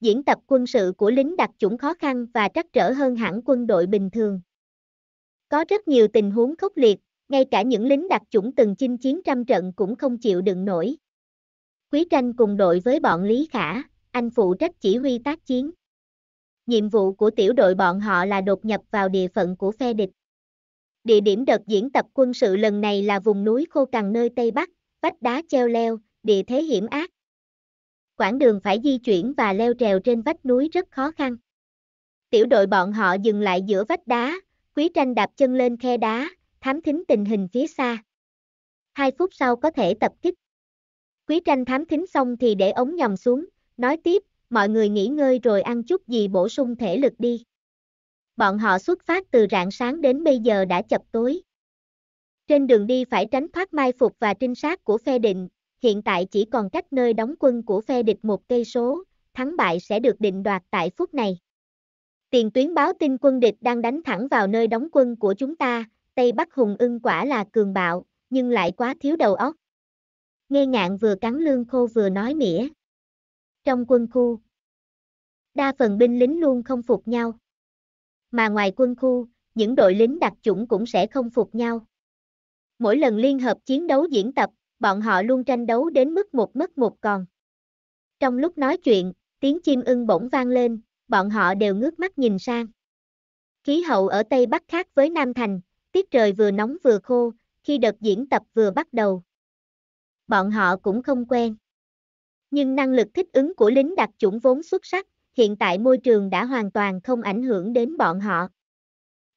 Speaker 1: Diễn tập quân sự của lính đặc chủng khó khăn và trắc trở hơn hẳn quân đội bình thường. Có rất nhiều tình huống khốc liệt, ngay cả những lính đặc chủng từng chinh chiến trăm trận cũng không chịu đựng nổi. Quý Tranh cùng đội với bọn Lý Khả, anh phụ trách chỉ huy tác chiến. Nhiệm vụ của tiểu đội bọn họ là đột nhập vào địa phận của phe địch. Địa điểm đợt diễn tập quân sự lần này là vùng núi khô cằn nơi Tây Bắc, vách đá treo leo, địa thế hiểm ác. Quãng đường phải di chuyển và leo trèo trên vách núi rất khó khăn. Tiểu đội bọn họ dừng lại giữa vách đá, Quý Tranh đạp chân lên khe đá, thám thính tình hình phía xa. Hai phút sau có thể tập kích. Quý Tranh thám thính xong thì để ống nhòm xuống, Nói tiếp, mọi người nghỉ ngơi rồi ăn chút gì bổ sung thể lực đi. Bọn họ xuất phát từ rạng sáng đến bây giờ đã chập tối. Trên đường đi phải tránh thoát mai phục và trinh sát của phe định, hiện tại chỉ còn cách nơi đóng quân của phe địch một cây số, thắng bại sẽ được định đoạt tại phút này. Tiền tuyến báo tin quân địch đang đánh thẳng vào nơi đóng quân của chúng ta, Tây Bắc Hùng ưng quả là cường bạo, nhưng lại quá thiếu đầu óc. Nghe ngạn vừa cắn lương khô vừa nói mỉa trong quân khu. Đa phần binh lính luôn không phục nhau. Mà ngoài quân khu, những đội lính đặc chủng cũng sẽ không phục nhau. Mỗi lần liên hợp chiến đấu diễn tập, bọn họ luôn tranh đấu đến mức một mất một còn. Trong lúc nói chuyện, tiếng chim ưng bỗng vang lên, bọn họ đều ngước mắt nhìn sang. Khí hậu ở Tây Bắc khác với Nam Thành, tiết trời vừa nóng vừa khô, khi đợt diễn tập vừa bắt đầu. Bọn họ cũng không quen nhưng năng lực thích ứng của lính đặc chủng vốn xuất sắc, hiện tại môi trường đã hoàn toàn không ảnh hưởng đến bọn họ.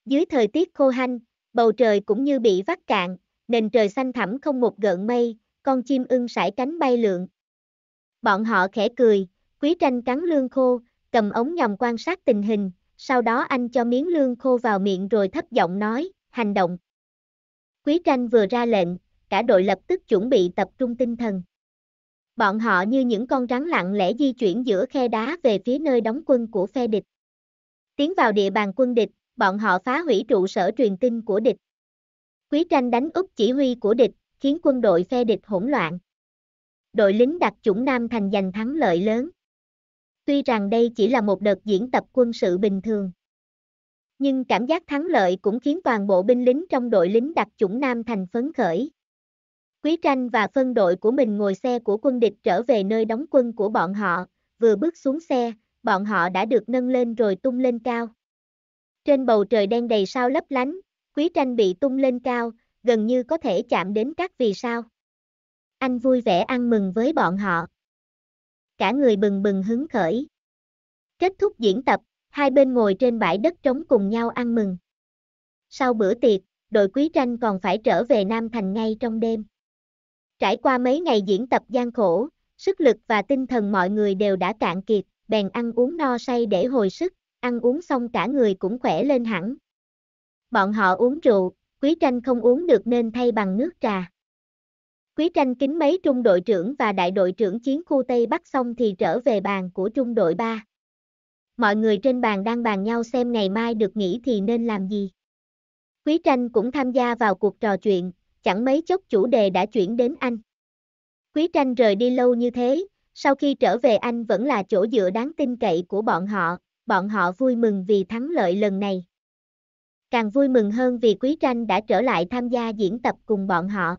Speaker 1: Dưới thời tiết khô hanh, bầu trời cũng như bị vắt cạn, nền trời xanh thẳm không một gợn mây, con chim ưng sải cánh bay lượn. Bọn họ khẽ cười, quý tranh cắn lương khô, cầm ống nhòm quan sát tình hình, sau đó anh cho miếng lương khô vào miệng rồi thấp giọng nói, hành động. Quý tranh vừa ra lệnh, cả đội lập tức chuẩn bị tập trung tinh thần bọn họ như những con rắn lặng lẽ di chuyển giữa khe đá về phía nơi đóng quân của phe địch. Tiến vào địa bàn quân địch, bọn họ phá hủy trụ sở truyền tin của địch. Quý tranh đánh úp chỉ huy của địch, khiến quân đội phe địch hỗn loạn. Đội lính đặc chủng Nam Thành giành thắng lợi lớn. Tuy rằng đây chỉ là một đợt diễn tập quân sự bình thường. Nhưng cảm giác thắng lợi cũng khiến toàn bộ binh lính trong đội lính đặc chủng Nam Thành phấn khởi, Quý Tranh và phân đội của mình ngồi xe của quân địch trở về nơi đóng quân của bọn họ, vừa bước xuống xe, bọn họ đã được nâng lên rồi tung lên cao. Trên bầu trời đen đầy sao lấp lánh, Quý Tranh bị tung lên cao, gần như có thể chạm đến các vì sao. Anh vui vẻ ăn mừng với bọn họ. Cả người bừng bừng hứng khởi. Kết thúc diễn tập, hai bên ngồi trên bãi đất trống cùng nhau ăn mừng. Sau bữa tiệc, đội Quý Tranh còn phải trở về Nam Thành ngay trong đêm. Trải qua mấy ngày diễn tập gian khổ, sức lực và tinh thần mọi người đều đã cạn kiệt, bèn ăn uống no say để hồi sức, ăn uống xong cả người cũng khỏe lên hẳn. Bọn họ uống rượu, Quý Tranh không uống được nên thay bằng nước trà. Quý Tranh kính mấy trung đội trưởng và đại đội trưởng chiến khu Tây Bắc xong thì trở về bàn của trung đội 3. Mọi người trên bàn đang bàn nhau xem ngày mai được nghỉ thì nên làm gì. Quý Tranh cũng tham gia vào cuộc trò chuyện, chẳng mấy chốc chủ đề đã chuyển đến anh. Quý tranh rời đi lâu như thế, sau khi trở về anh vẫn là chỗ dựa đáng tin cậy của bọn họ, bọn họ vui mừng vì thắng lợi lần này. Càng vui mừng hơn vì Quý Tranh đã trở lại tham gia diễn tập cùng bọn họ.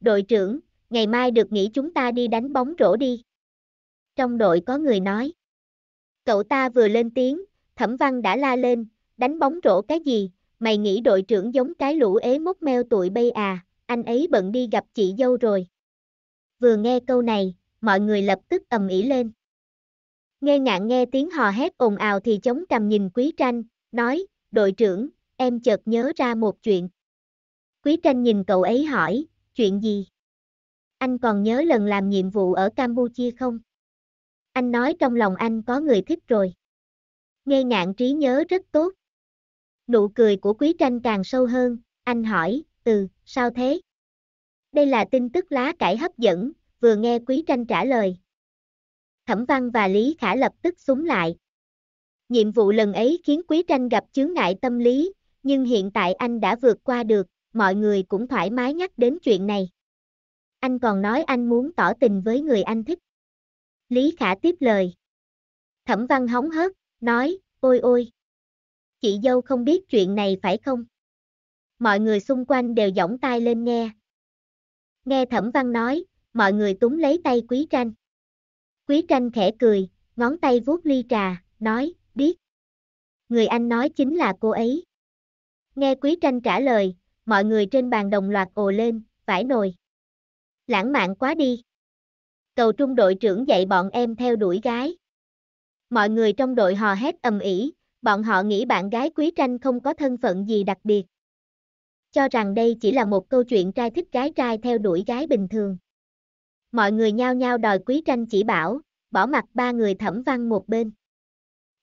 Speaker 1: Đội trưởng, ngày mai được nghỉ chúng ta đi đánh bóng rổ đi. Trong đội có người nói. Cậu ta vừa lên tiếng, Thẩm Văn đã la lên, đánh bóng rổ cái gì, mày nghĩ đội trưởng giống cái lũ ế mốc meo tụi bay à, anh ấy bận đi gặp chị dâu rồi. Vừa nghe câu này, mọi người lập tức ầm ĩ lên. Nghe ngạn nghe tiếng hò hét ồn ào thì chống cầm nhìn Quý Tranh, nói, đội trưởng, em chợt nhớ ra một chuyện. Quý Tranh nhìn cậu ấy hỏi, chuyện gì? Anh còn nhớ lần làm nhiệm vụ ở Campuchia không? Anh nói trong lòng anh có người thích rồi. Nghe ngạn trí nhớ rất tốt. Nụ cười của quý tranh càng sâu hơn, anh hỏi, ừ, sao thế? Đây là tin tức lá cải hấp dẫn, vừa nghe quý tranh trả lời. Thẩm Văn và Lý Khả lập tức súng lại. Nhiệm vụ lần ấy khiến quý tranh gặp chướng ngại tâm lý, nhưng hiện tại anh đã vượt qua được, mọi người cũng thoải mái nhắc đến chuyện này. Anh còn nói anh muốn tỏ tình với người anh thích. Lý Khả tiếp lời. Thẩm Văn hóng hớt, nói, ôi ôi chị dâu không biết chuyện này phải không? Mọi người xung quanh đều giỏng tay lên nghe. Nghe thẩm văn nói, mọi người túng lấy tay quý tranh. Quý tranh khẽ cười, ngón tay vuốt ly trà, nói, biết. Người anh nói chính là cô ấy. Nghe quý tranh trả lời, mọi người trên bàn đồng loạt ồ lên, vải nồi. Lãng mạn quá đi. Cầu trung đội trưởng dạy bọn em theo đuổi gái. Mọi người trong đội hò hét ầm ĩ, bọn họ nghĩ bạn gái quý tranh không có thân phận gì đặc biệt. Cho rằng đây chỉ là một câu chuyện trai thích gái trai theo đuổi gái bình thường. Mọi người nhao nhao đòi quý tranh chỉ bảo, bỏ mặt ba người thẩm văn một bên.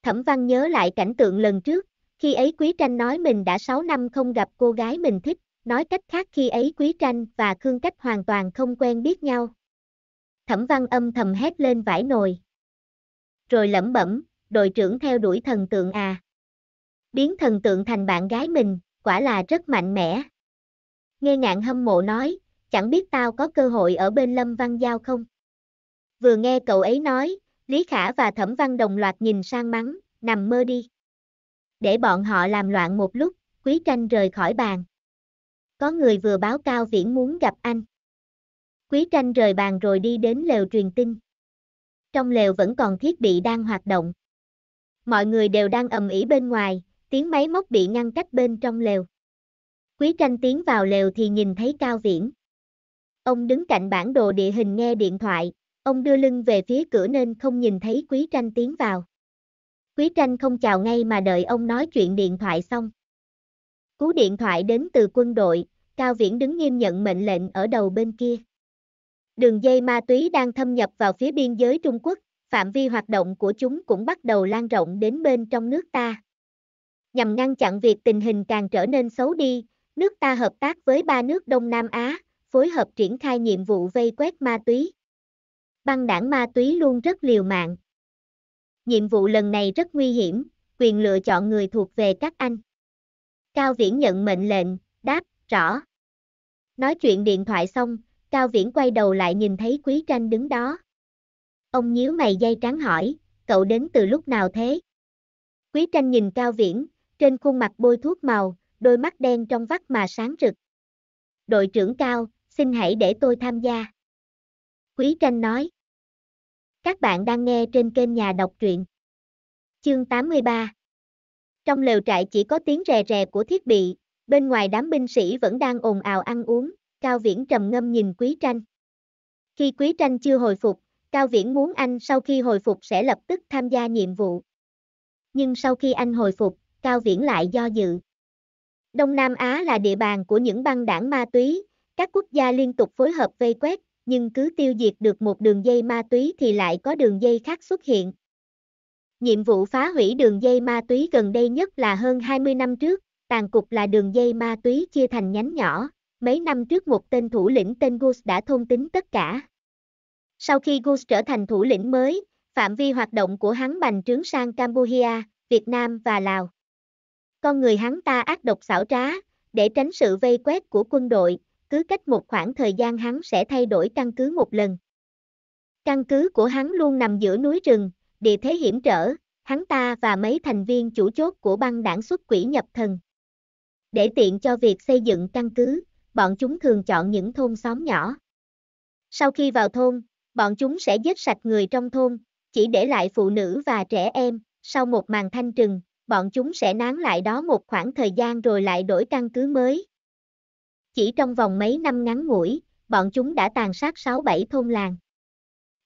Speaker 1: Thẩm văn nhớ lại cảnh tượng lần trước, khi ấy quý tranh nói mình đã 6 năm không gặp cô gái mình thích, nói cách khác khi ấy quý tranh và khương cách hoàn toàn không quen biết nhau. Thẩm văn âm thầm hét lên vải nồi. Rồi lẩm bẩm, đội trưởng theo đuổi thần tượng à. Biến thần tượng thành bạn gái mình, quả là rất mạnh mẽ. Nghe ngạn hâm mộ nói, chẳng biết tao có cơ hội ở bên Lâm Văn Giao không? Vừa nghe cậu ấy nói, Lý Khả và Thẩm Văn đồng loạt nhìn sang mắng, nằm mơ đi. Để bọn họ làm loạn một lúc, Quý Tranh rời khỏi bàn. Có người vừa báo Cao Viễn muốn gặp anh. Quý Tranh rời bàn rồi đi đến lều truyền tin. Trong lều vẫn còn thiết bị đang hoạt động mọi người đều đang ầm ĩ bên ngoài, tiếng máy móc bị ngăn cách bên trong lều. Quý tranh tiến vào lều thì nhìn thấy Cao Viễn. Ông đứng cạnh bản đồ địa hình nghe điện thoại, ông đưa lưng về phía cửa nên không nhìn thấy Quý tranh tiến vào. Quý tranh không chào ngay mà đợi ông nói chuyện điện thoại xong. Cú điện thoại đến từ quân đội, Cao Viễn đứng nghiêm nhận mệnh lệnh ở đầu bên kia. Đường dây ma túy đang thâm nhập vào phía biên giới Trung Quốc, phạm vi hoạt động của chúng cũng bắt đầu lan rộng đến bên trong nước ta. Nhằm ngăn chặn việc tình hình càng trở nên xấu đi, nước ta hợp tác với ba nước Đông Nam Á, phối hợp triển khai nhiệm vụ vây quét ma túy. Băng đảng ma túy luôn rất liều mạng. Nhiệm vụ lần này rất nguy hiểm, quyền lựa chọn người thuộc về các anh. Cao Viễn nhận mệnh lệnh, đáp, rõ. Nói chuyện điện thoại xong, Cao Viễn quay đầu lại nhìn thấy Quý Tranh đứng đó. Ông nhíu mày dây trắng hỏi, cậu đến từ lúc nào thế? Quý tranh nhìn cao viễn, trên khuôn mặt bôi thuốc màu, đôi mắt đen trong vắt mà sáng rực. Đội trưởng cao, xin hãy để tôi tham gia. Quý tranh nói. Các bạn đang nghe trên kênh nhà đọc truyện. Chương 83 Trong lều trại chỉ có tiếng rè rè của thiết bị, bên ngoài đám binh sĩ vẫn đang ồn ào ăn uống, Cao Viễn trầm ngâm nhìn Quý Tranh. Khi Quý Tranh chưa hồi phục, Cao Viễn muốn anh sau khi hồi phục sẽ lập tức tham gia nhiệm vụ. Nhưng sau khi anh hồi phục, Cao Viễn lại do dự. Đông Nam Á là địa bàn của những băng đảng ma túy, các quốc gia liên tục phối hợp vây quét, nhưng cứ tiêu diệt được một đường dây ma túy thì lại có đường dây khác xuất hiện. Nhiệm vụ phá hủy đường dây ma túy gần đây nhất là hơn 20 năm trước, tàn cục là đường dây ma túy chia thành nhánh nhỏ, mấy năm trước một tên thủ lĩnh tên Goose đã thông tính tất cả. Sau khi Gus trở thành thủ lĩnh mới, phạm vi hoạt động của hắn bành trướng sang Campuchia, Việt Nam và Lào. Con người hắn ta ác độc xảo trá, để tránh sự vây quét của quân đội, cứ cách một khoảng thời gian hắn sẽ thay đổi căn cứ một lần. Căn cứ của hắn luôn nằm giữa núi rừng, địa thế hiểm trở, hắn ta và mấy thành viên chủ chốt của băng đảng xuất quỷ nhập thần. Để tiện cho việc xây dựng căn cứ, bọn chúng thường chọn những thôn xóm nhỏ. Sau khi vào thôn, bọn chúng sẽ giết sạch người trong thôn, chỉ để lại phụ nữ và trẻ em, sau một màn thanh trừng, bọn chúng sẽ nán lại đó một khoảng thời gian rồi lại đổi căn cứ mới. Chỉ trong vòng mấy năm ngắn ngủi, bọn chúng đã tàn sát 6-7 thôn làng.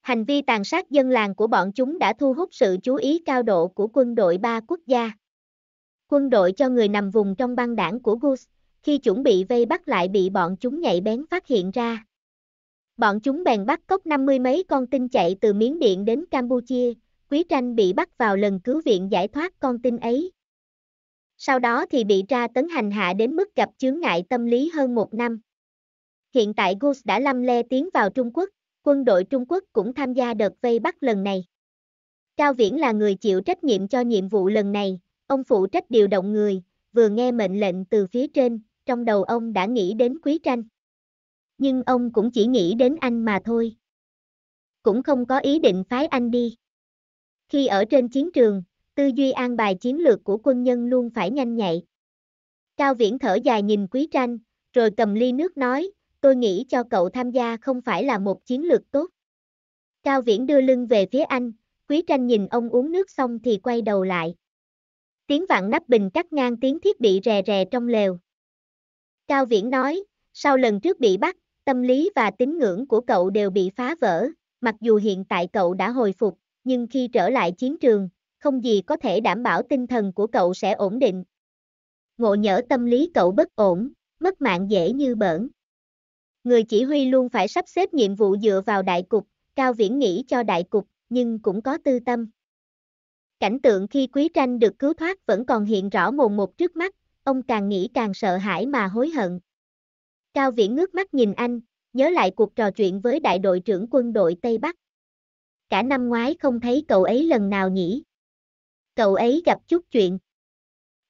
Speaker 1: Hành vi tàn sát dân làng của bọn chúng đã thu hút sự chú ý cao độ của quân đội ba quốc gia. Quân đội cho người nằm vùng trong băng đảng của Gus, khi chuẩn bị vây bắt lại bị bọn chúng nhạy bén phát hiện ra, bọn chúng bèn bắt cóc năm mươi mấy con tin chạy từ Miến Điện đến Campuchia, Quý Tranh bị bắt vào lần cứu viện giải thoát con tin ấy. Sau đó thì bị tra tấn hành hạ đến mức gặp chướng ngại tâm lý hơn một năm. Hiện tại Gus đã lăm le tiến vào Trung Quốc, quân đội Trung Quốc cũng tham gia đợt vây bắt lần này. Cao Viễn là người chịu trách nhiệm cho nhiệm vụ lần này, ông phụ trách điều động người, vừa nghe mệnh lệnh từ phía trên, trong đầu ông đã nghĩ đến Quý Tranh nhưng ông cũng chỉ nghĩ đến anh mà thôi. Cũng không có ý định phái anh đi. Khi ở trên chiến trường, tư duy an bài chiến lược của quân nhân luôn phải nhanh nhạy. Cao Viễn thở dài nhìn Quý Tranh, rồi cầm ly nước nói, tôi nghĩ cho cậu tham gia không phải là một chiến lược tốt. Cao Viễn đưa lưng về phía anh, Quý Tranh nhìn ông uống nước xong thì quay đầu lại. Tiếng vạn nắp bình cắt ngang tiếng thiết bị rè rè trong lều. Cao Viễn nói, sau lần trước bị bắt, Tâm lý và tín ngưỡng của cậu đều bị phá vỡ, mặc dù hiện tại cậu đã hồi phục, nhưng khi trở lại chiến trường, không gì có thể đảm bảo tinh thần của cậu sẽ ổn định. Ngộ nhỡ tâm lý cậu bất ổn, mất mạng dễ như bỡn. Người chỉ huy luôn phải sắp xếp nhiệm vụ dựa vào đại cục, Cao Viễn nghĩ cho đại cục, nhưng cũng có tư tâm. Cảnh tượng khi Quý Tranh được cứu thoát vẫn còn hiện rõ mồn một trước mắt, ông càng nghĩ càng sợ hãi mà hối hận. Cao Viễn ngước mắt nhìn anh, nhớ lại cuộc trò chuyện với đại đội trưởng quân đội Tây Bắc. Cả năm ngoái không thấy cậu ấy lần nào nhỉ. Cậu ấy gặp chút chuyện.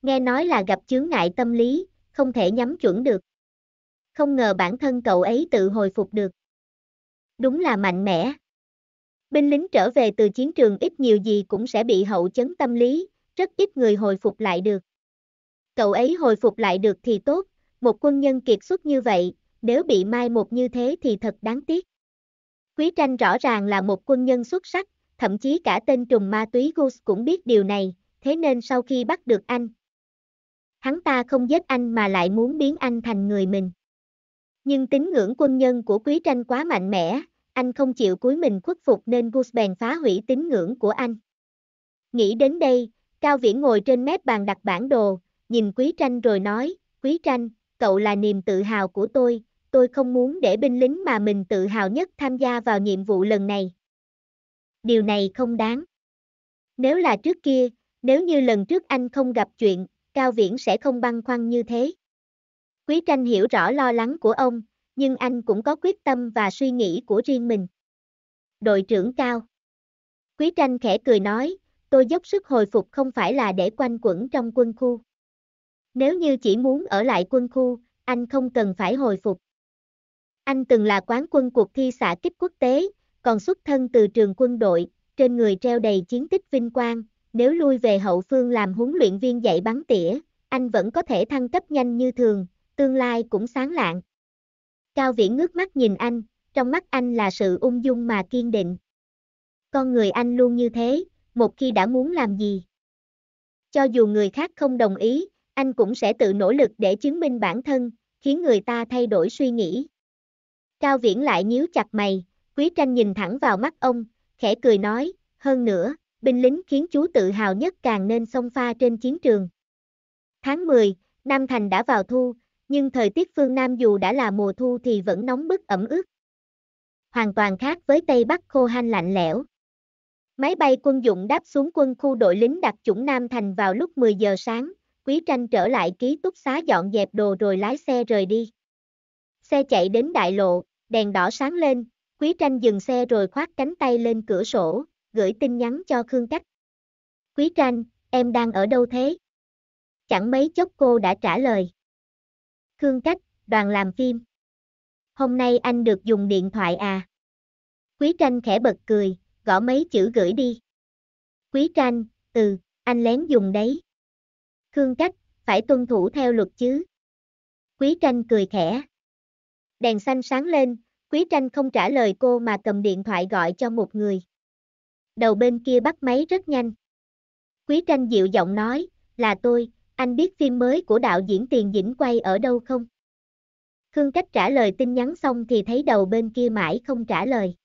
Speaker 1: Nghe nói là gặp chướng ngại tâm lý, không thể nhắm chuẩn được. Không ngờ bản thân cậu ấy tự hồi phục được. Đúng là mạnh mẽ. Binh lính trở về từ chiến trường ít nhiều gì cũng sẽ bị hậu chấn tâm lý, rất ít người hồi phục lại được. Cậu ấy hồi phục lại được thì tốt, một quân nhân kiệt xuất như vậy, nếu bị mai một như thế thì thật đáng tiếc. Quý tranh rõ ràng là một quân nhân xuất sắc, thậm chí cả tên trùng ma túy Goose cũng biết điều này, thế nên sau khi bắt được anh, hắn ta không giết anh mà lại muốn biến anh thành người mình. Nhưng tín ngưỡng quân nhân của quý tranh quá mạnh mẽ, anh không chịu cuối mình khuất phục nên Goose bèn phá hủy tín ngưỡng của anh. Nghĩ đến đây, Cao Viễn ngồi trên mép bàn đặt bản đồ, nhìn quý tranh rồi nói, quý tranh, cậu là niềm tự hào của tôi, tôi không muốn để binh lính mà mình tự hào nhất tham gia vào nhiệm vụ lần này. Điều này không đáng. Nếu là trước kia, nếu như lần trước anh không gặp chuyện, Cao Viễn sẽ không băn khoăn như thế. Quý tranh hiểu rõ lo lắng của ông, nhưng anh cũng có quyết tâm và suy nghĩ của riêng mình. Đội trưởng Cao Quý tranh khẽ cười nói, tôi dốc sức hồi phục không phải là để quanh quẩn trong quân khu. Nếu như chỉ muốn ở lại quân khu, anh không cần phải hồi phục. Anh từng là quán quân cuộc thi xạ kích quốc tế, còn xuất thân từ trường quân đội, trên người treo đầy chiến tích vinh quang, nếu lui về hậu phương làm huấn luyện viên dạy bắn tỉa, anh vẫn có thể thăng cấp nhanh như thường, tương lai cũng sáng lạng. Cao Viễn ngước mắt nhìn anh, trong mắt anh là sự ung dung mà kiên định. Con người anh luôn như thế, một khi đã muốn làm gì. Cho dù người khác không đồng ý, anh cũng sẽ tự nỗ lực để chứng minh bản thân, khiến người ta thay đổi suy nghĩ. Cao Viễn lại nhíu chặt mày, Quý Tranh nhìn thẳng vào mắt ông, khẽ cười nói, hơn nữa, binh lính khiến chú tự hào nhất càng nên xông pha trên chiến trường. Tháng 10, Nam Thành đã vào thu, nhưng thời tiết phương Nam dù đã là mùa thu thì vẫn nóng bức ẩm ướt. Hoàn toàn khác với Tây Bắc khô hanh lạnh lẽo. Máy bay quân dụng đáp xuống quân khu đội lính đặc chủng Nam Thành vào lúc 10 giờ sáng, Quý tranh trở lại ký túc xá dọn dẹp đồ rồi lái xe rời đi. Xe chạy đến đại lộ, đèn đỏ sáng lên, quý tranh dừng xe rồi khoát cánh tay lên cửa sổ, gửi tin nhắn cho Khương Cách. Quý tranh, em đang ở đâu thế? Chẳng mấy chốc cô đã trả lời. Khương Cách, đoàn làm phim. Hôm nay anh được dùng điện thoại à? Quý tranh khẽ bật cười, gõ mấy chữ gửi đi. Quý tranh, ừ, anh lén dùng đấy. Khương Cách, phải tuân thủ theo luật chứ. Quý tranh cười khẽ. Đèn xanh sáng lên, Quý tranh không trả lời cô mà cầm điện thoại gọi cho một người. Đầu bên kia bắt máy rất nhanh. Quý tranh dịu giọng nói, là tôi, anh biết phim mới của đạo diễn Tiền Dĩnh quay ở đâu không? Khương Cách trả lời tin nhắn xong thì thấy đầu bên kia mãi không trả lời.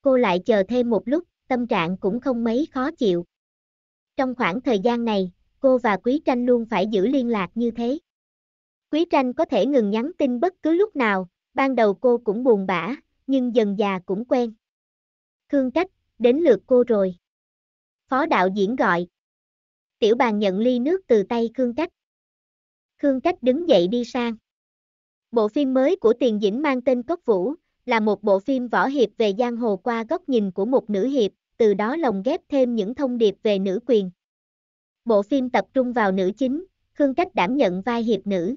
Speaker 1: Cô lại chờ thêm một lúc, tâm trạng cũng không mấy khó chịu. Trong khoảng thời gian này, cô và Quý Tranh luôn phải giữ liên lạc như thế. Quý Tranh có thể ngừng nhắn tin bất cứ lúc nào, ban đầu cô cũng buồn bã, nhưng dần già cũng quen. Khương Cách, đến lượt cô rồi. Phó đạo diễn gọi. Tiểu bàn nhận ly nước từ tay Khương Cách. Khương Cách đứng dậy đi sang. Bộ phim mới của Tiền Dĩnh mang tên Cốc Vũ, là một bộ phim võ hiệp về giang hồ qua góc nhìn của một nữ hiệp, từ đó lồng ghép thêm những thông điệp về nữ quyền. Bộ phim tập trung vào nữ chính, Khương Cách đảm nhận vai hiệp nữ.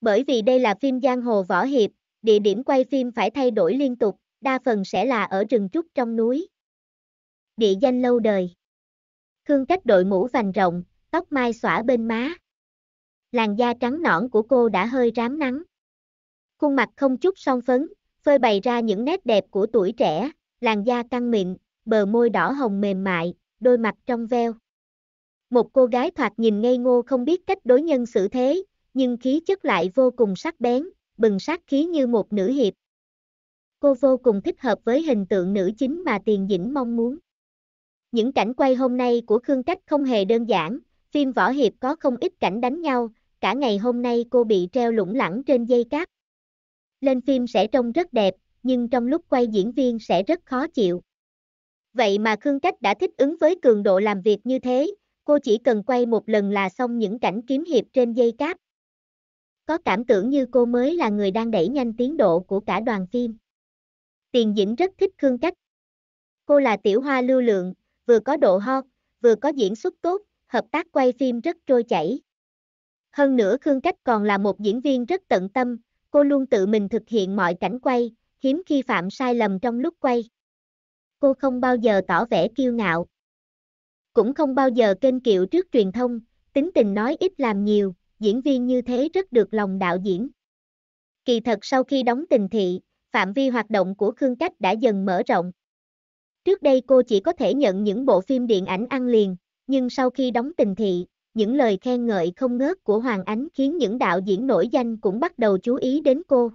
Speaker 1: Bởi vì đây là phim giang hồ võ hiệp, địa điểm quay phim phải thay đổi liên tục, đa phần sẽ là ở rừng trúc trong núi. Địa danh lâu đời. Khương Cách đội mũ vành rộng, tóc mai xõa bên má. Làn da trắng nõn của cô đã hơi rám nắng. Khuôn mặt không chút son phấn, phơi bày ra những nét đẹp của tuổi trẻ, làn da căng mịn, bờ môi đỏ hồng mềm mại, đôi mặt trong veo. Một cô gái thoạt nhìn ngây ngô không biết cách đối nhân xử thế, nhưng khí chất lại vô cùng sắc bén, bừng sát khí như một nữ hiệp. Cô vô cùng thích hợp với hình tượng nữ chính mà Tiền Dĩnh mong muốn. Những cảnh quay hôm nay của Khương Cách không hề đơn giản, phim võ hiệp có không ít cảnh đánh nhau, cả ngày hôm nay cô bị treo lủng lẳng trên dây cáp. Lên phim sẽ trông rất đẹp, nhưng trong lúc quay diễn viên sẽ rất khó chịu. Vậy mà Khương Cách đã thích ứng với cường độ làm việc như thế, cô chỉ cần quay một lần là xong những cảnh kiếm hiệp trên dây cáp. Có cảm tưởng như cô mới là người đang đẩy nhanh tiến độ của cả đoàn phim. Tiền Dĩnh rất thích Khương Cách. Cô là tiểu hoa lưu lượng, vừa có độ ho, vừa có diễn xuất tốt, hợp tác quay phim rất trôi chảy. Hơn nữa Khương Cách còn là một diễn viên rất tận tâm, cô luôn tự mình thực hiện mọi cảnh quay, hiếm khi phạm sai lầm trong lúc quay. Cô không bao giờ tỏ vẻ kiêu ngạo cũng không bao giờ kênh kiệu trước truyền thông, tính tình nói ít làm nhiều, diễn viên như thế rất được lòng đạo diễn. Kỳ thật sau khi đóng tình thị, phạm vi hoạt động của Khương Cách đã dần mở rộng. Trước đây cô chỉ có thể nhận những bộ phim điện ảnh ăn liền, nhưng sau khi đóng tình thị, những lời khen ngợi không ngớt của Hoàng Ánh khiến những đạo diễn nổi danh cũng bắt đầu chú ý đến cô.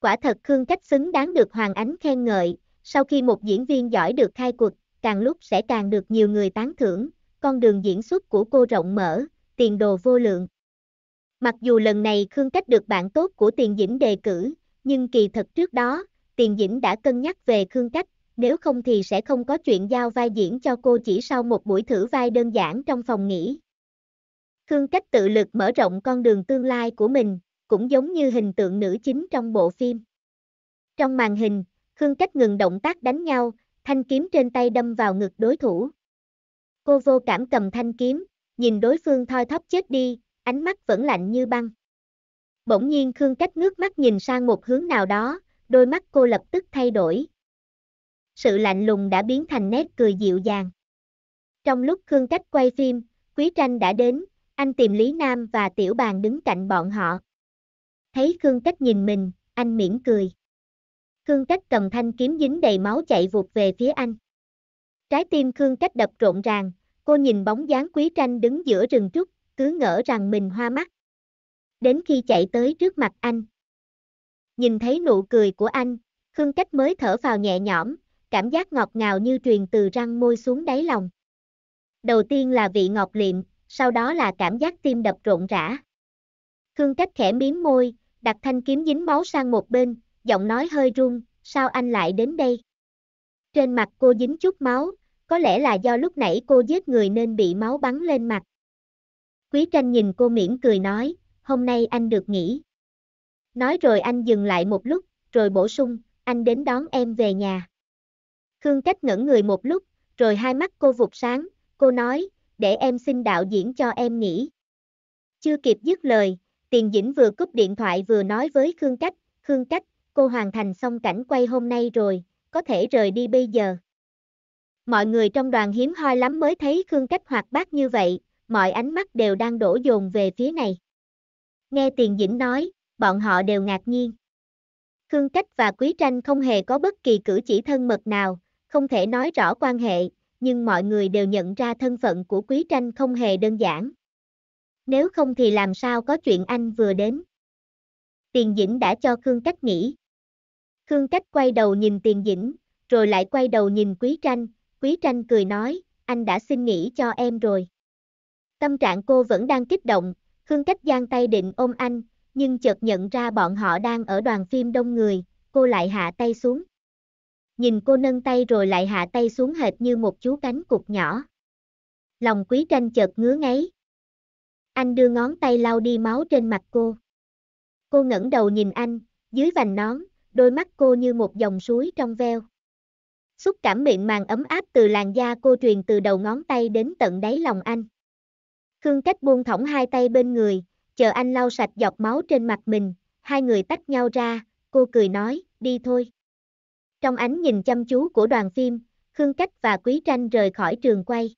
Speaker 1: Quả thật Khương Cách xứng đáng được Hoàng Ánh khen ngợi, sau khi một diễn viên giỏi được khai cuộc, càng lúc sẽ càng được nhiều người tán thưởng, con đường diễn xuất của cô rộng mở, tiền đồ vô lượng. Mặc dù lần này Khương Cách được bạn tốt của Tiền Dĩnh đề cử, nhưng kỳ thật trước đó, Tiền Dĩnh đã cân nhắc về Khương Cách, nếu không thì sẽ không có chuyện giao vai diễn cho cô chỉ sau một buổi thử vai đơn giản trong phòng nghỉ. Khương Cách tự lực mở rộng con đường tương lai của mình, cũng giống như hình tượng nữ chính trong bộ phim. Trong màn hình, Khương Cách ngừng động tác đánh nhau, Thanh kiếm trên tay đâm vào ngực đối thủ. Cô vô cảm cầm thanh kiếm, nhìn đối phương thoi thóp chết đi, ánh mắt vẫn lạnh như băng. Bỗng nhiên Khương Cách ngước mắt nhìn sang một hướng nào đó, đôi mắt cô lập tức thay đổi. Sự lạnh lùng đã biến thành nét cười dịu dàng. Trong lúc Khương Cách quay phim, Quý Tranh đã đến, anh tìm Lý Nam và Tiểu Bàn đứng cạnh bọn họ. Thấy Khương Cách nhìn mình, anh mỉm cười. Khương Cách cầm thanh kiếm dính đầy máu chạy vụt về phía anh. Trái tim Khương Cách đập rộn ràng, cô nhìn bóng dáng quý tranh đứng giữa rừng trúc, cứ ngỡ rằng mình hoa mắt. Đến khi chạy tới trước mặt anh. Nhìn thấy nụ cười của anh, Khương Cách mới thở vào nhẹ nhõm, cảm giác ngọt ngào như truyền từ răng môi xuống đáy lòng. Đầu tiên là vị ngọt liệm, sau đó là cảm giác tim đập rộn rã. Khương Cách khẽ miếm môi, đặt thanh kiếm dính máu sang một bên, giọng nói hơi run, sao anh lại đến đây? Trên mặt cô dính chút máu, có lẽ là do lúc nãy cô giết người nên bị máu bắn lên mặt. Quý tranh nhìn cô mỉm cười nói, hôm nay anh được nghỉ. Nói rồi anh dừng lại một lúc, rồi bổ sung, anh đến đón em về nhà. Khương Cách ngẩn người một lúc, rồi hai mắt cô vụt sáng, cô nói, để em xin đạo diễn cho em nghỉ. Chưa kịp dứt lời, Tiền Dĩnh vừa cúp điện thoại vừa nói với Khương Cách, Khương Cách, cô hoàn thành xong cảnh quay hôm nay rồi, có thể rời đi bây giờ. Mọi người trong đoàn hiếm hoi lắm mới thấy Khương Cách hoạt bát như vậy, mọi ánh mắt đều đang đổ dồn về phía này. Nghe Tiền Dĩnh nói, bọn họ đều ngạc nhiên. Khương Cách và Quý Tranh không hề có bất kỳ cử chỉ thân mật nào, không thể nói rõ quan hệ, nhưng mọi người đều nhận ra thân phận của Quý Tranh không hề đơn giản. Nếu không thì làm sao có chuyện anh vừa đến. Tiền Dĩnh đã cho Khương Cách nghĩ. Khương Cách quay đầu nhìn tiền dĩnh, rồi lại quay đầu nhìn Quý Tranh, Quý Tranh cười nói, anh đã xin nghỉ cho em rồi. Tâm trạng cô vẫn đang kích động, Khương Cách giang tay định ôm anh, nhưng chợt nhận ra bọn họ đang ở đoàn phim đông người, cô lại hạ tay xuống. Nhìn cô nâng tay rồi lại hạ tay xuống hệt như một chú cánh cục nhỏ. Lòng Quý Tranh chợt ngứa ngáy. Anh đưa ngón tay lau đi máu trên mặt cô. Cô ngẩng đầu nhìn anh, dưới vành nón, đôi mắt cô như một dòng suối trong veo. Xúc cảm miệng màng ấm áp từ làn da cô truyền từ đầu ngón tay đến tận đáy lòng anh. Khương Cách buông thõng hai tay bên người, chờ anh lau sạch giọt máu trên mặt mình, hai người tách nhau ra, cô cười nói, đi thôi. Trong ánh nhìn chăm chú của đoàn phim, Khương Cách và Quý Tranh rời khỏi trường quay.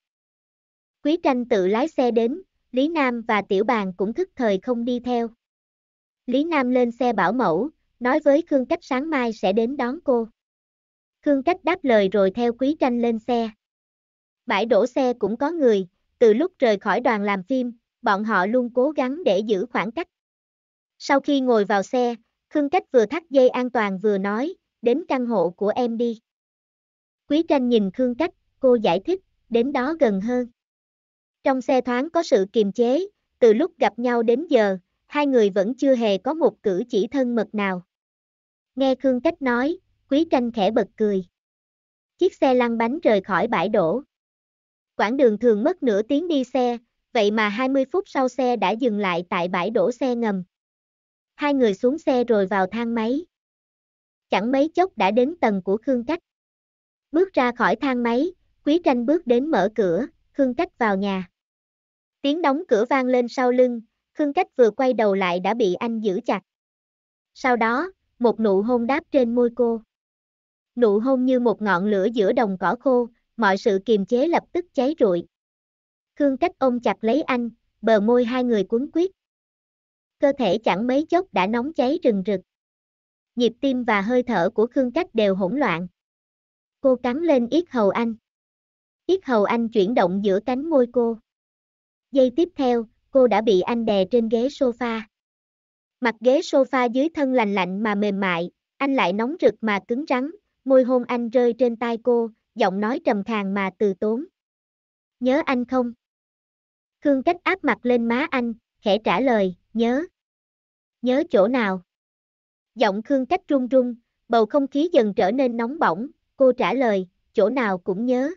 Speaker 1: Quý Tranh tự lái xe đến, Lý Nam và Tiểu Bàn cũng thức thời không đi theo. Lý Nam lên xe bảo mẫu, nói với Khương Cách sáng mai sẽ đến đón cô. Khương Cách đáp lời rồi theo Quý Tranh lên xe. Bãi đổ xe cũng có người, từ lúc rời khỏi đoàn làm phim, bọn họ luôn cố gắng để giữ khoảng cách. Sau khi ngồi vào xe, Khương Cách vừa thắt dây an toàn vừa nói, đến căn hộ của em đi. Quý Tranh nhìn Khương Cách, cô giải thích, đến đó gần hơn. Trong xe thoáng có sự kiềm chế, từ lúc gặp nhau đến giờ, hai người vẫn chưa hề có một cử chỉ thân mật nào. Nghe Khương Cách nói, Quý Tranh khẽ bật cười. Chiếc xe lăn bánh rời khỏi bãi đổ. Quãng đường thường mất nửa tiếng đi xe, vậy mà 20 phút sau xe đã dừng lại tại bãi đổ xe ngầm. Hai người xuống xe rồi vào thang máy. Chẳng mấy chốc đã đến tầng của Khương Cách. Bước ra khỏi thang máy, Quý Tranh bước đến mở cửa, Khương Cách vào nhà. Tiếng đóng cửa vang lên sau lưng, Khương Cách vừa quay đầu lại đã bị anh giữ chặt. Sau đó, một nụ hôn đáp trên môi cô. Nụ hôn như một ngọn lửa giữa đồng cỏ khô, mọi sự kiềm chế lập tức cháy rụi. Khương cách ôm chặt lấy anh, bờ môi hai người cuốn quyết. Cơ thể chẳng mấy chốc đã nóng cháy rừng rực. Nhịp tim và hơi thở của Khương cách đều hỗn loạn. Cô cắn lên yết hầu anh. Yết hầu anh chuyển động giữa cánh môi cô. Giây tiếp theo, cô đã bị anh đè trên ghế sofa. Mặt ghế sofa dưới thân lành lạnh mà mềm mại, anh lại nóng rực mà cứng rắn, môi hôn anh rơi trên tai cô, giọng nói trầm khàn mà từ tốn. Nhớ anh không? Khương Cách áp mặt lên má anh, khẽ trả lời, nhớ. Nhớ chỗ nào? Giọng Khương Cách run run, bầu không khí dần trở nên nóng bỏng, cô trả lời, chỗ nào cũng nhớ.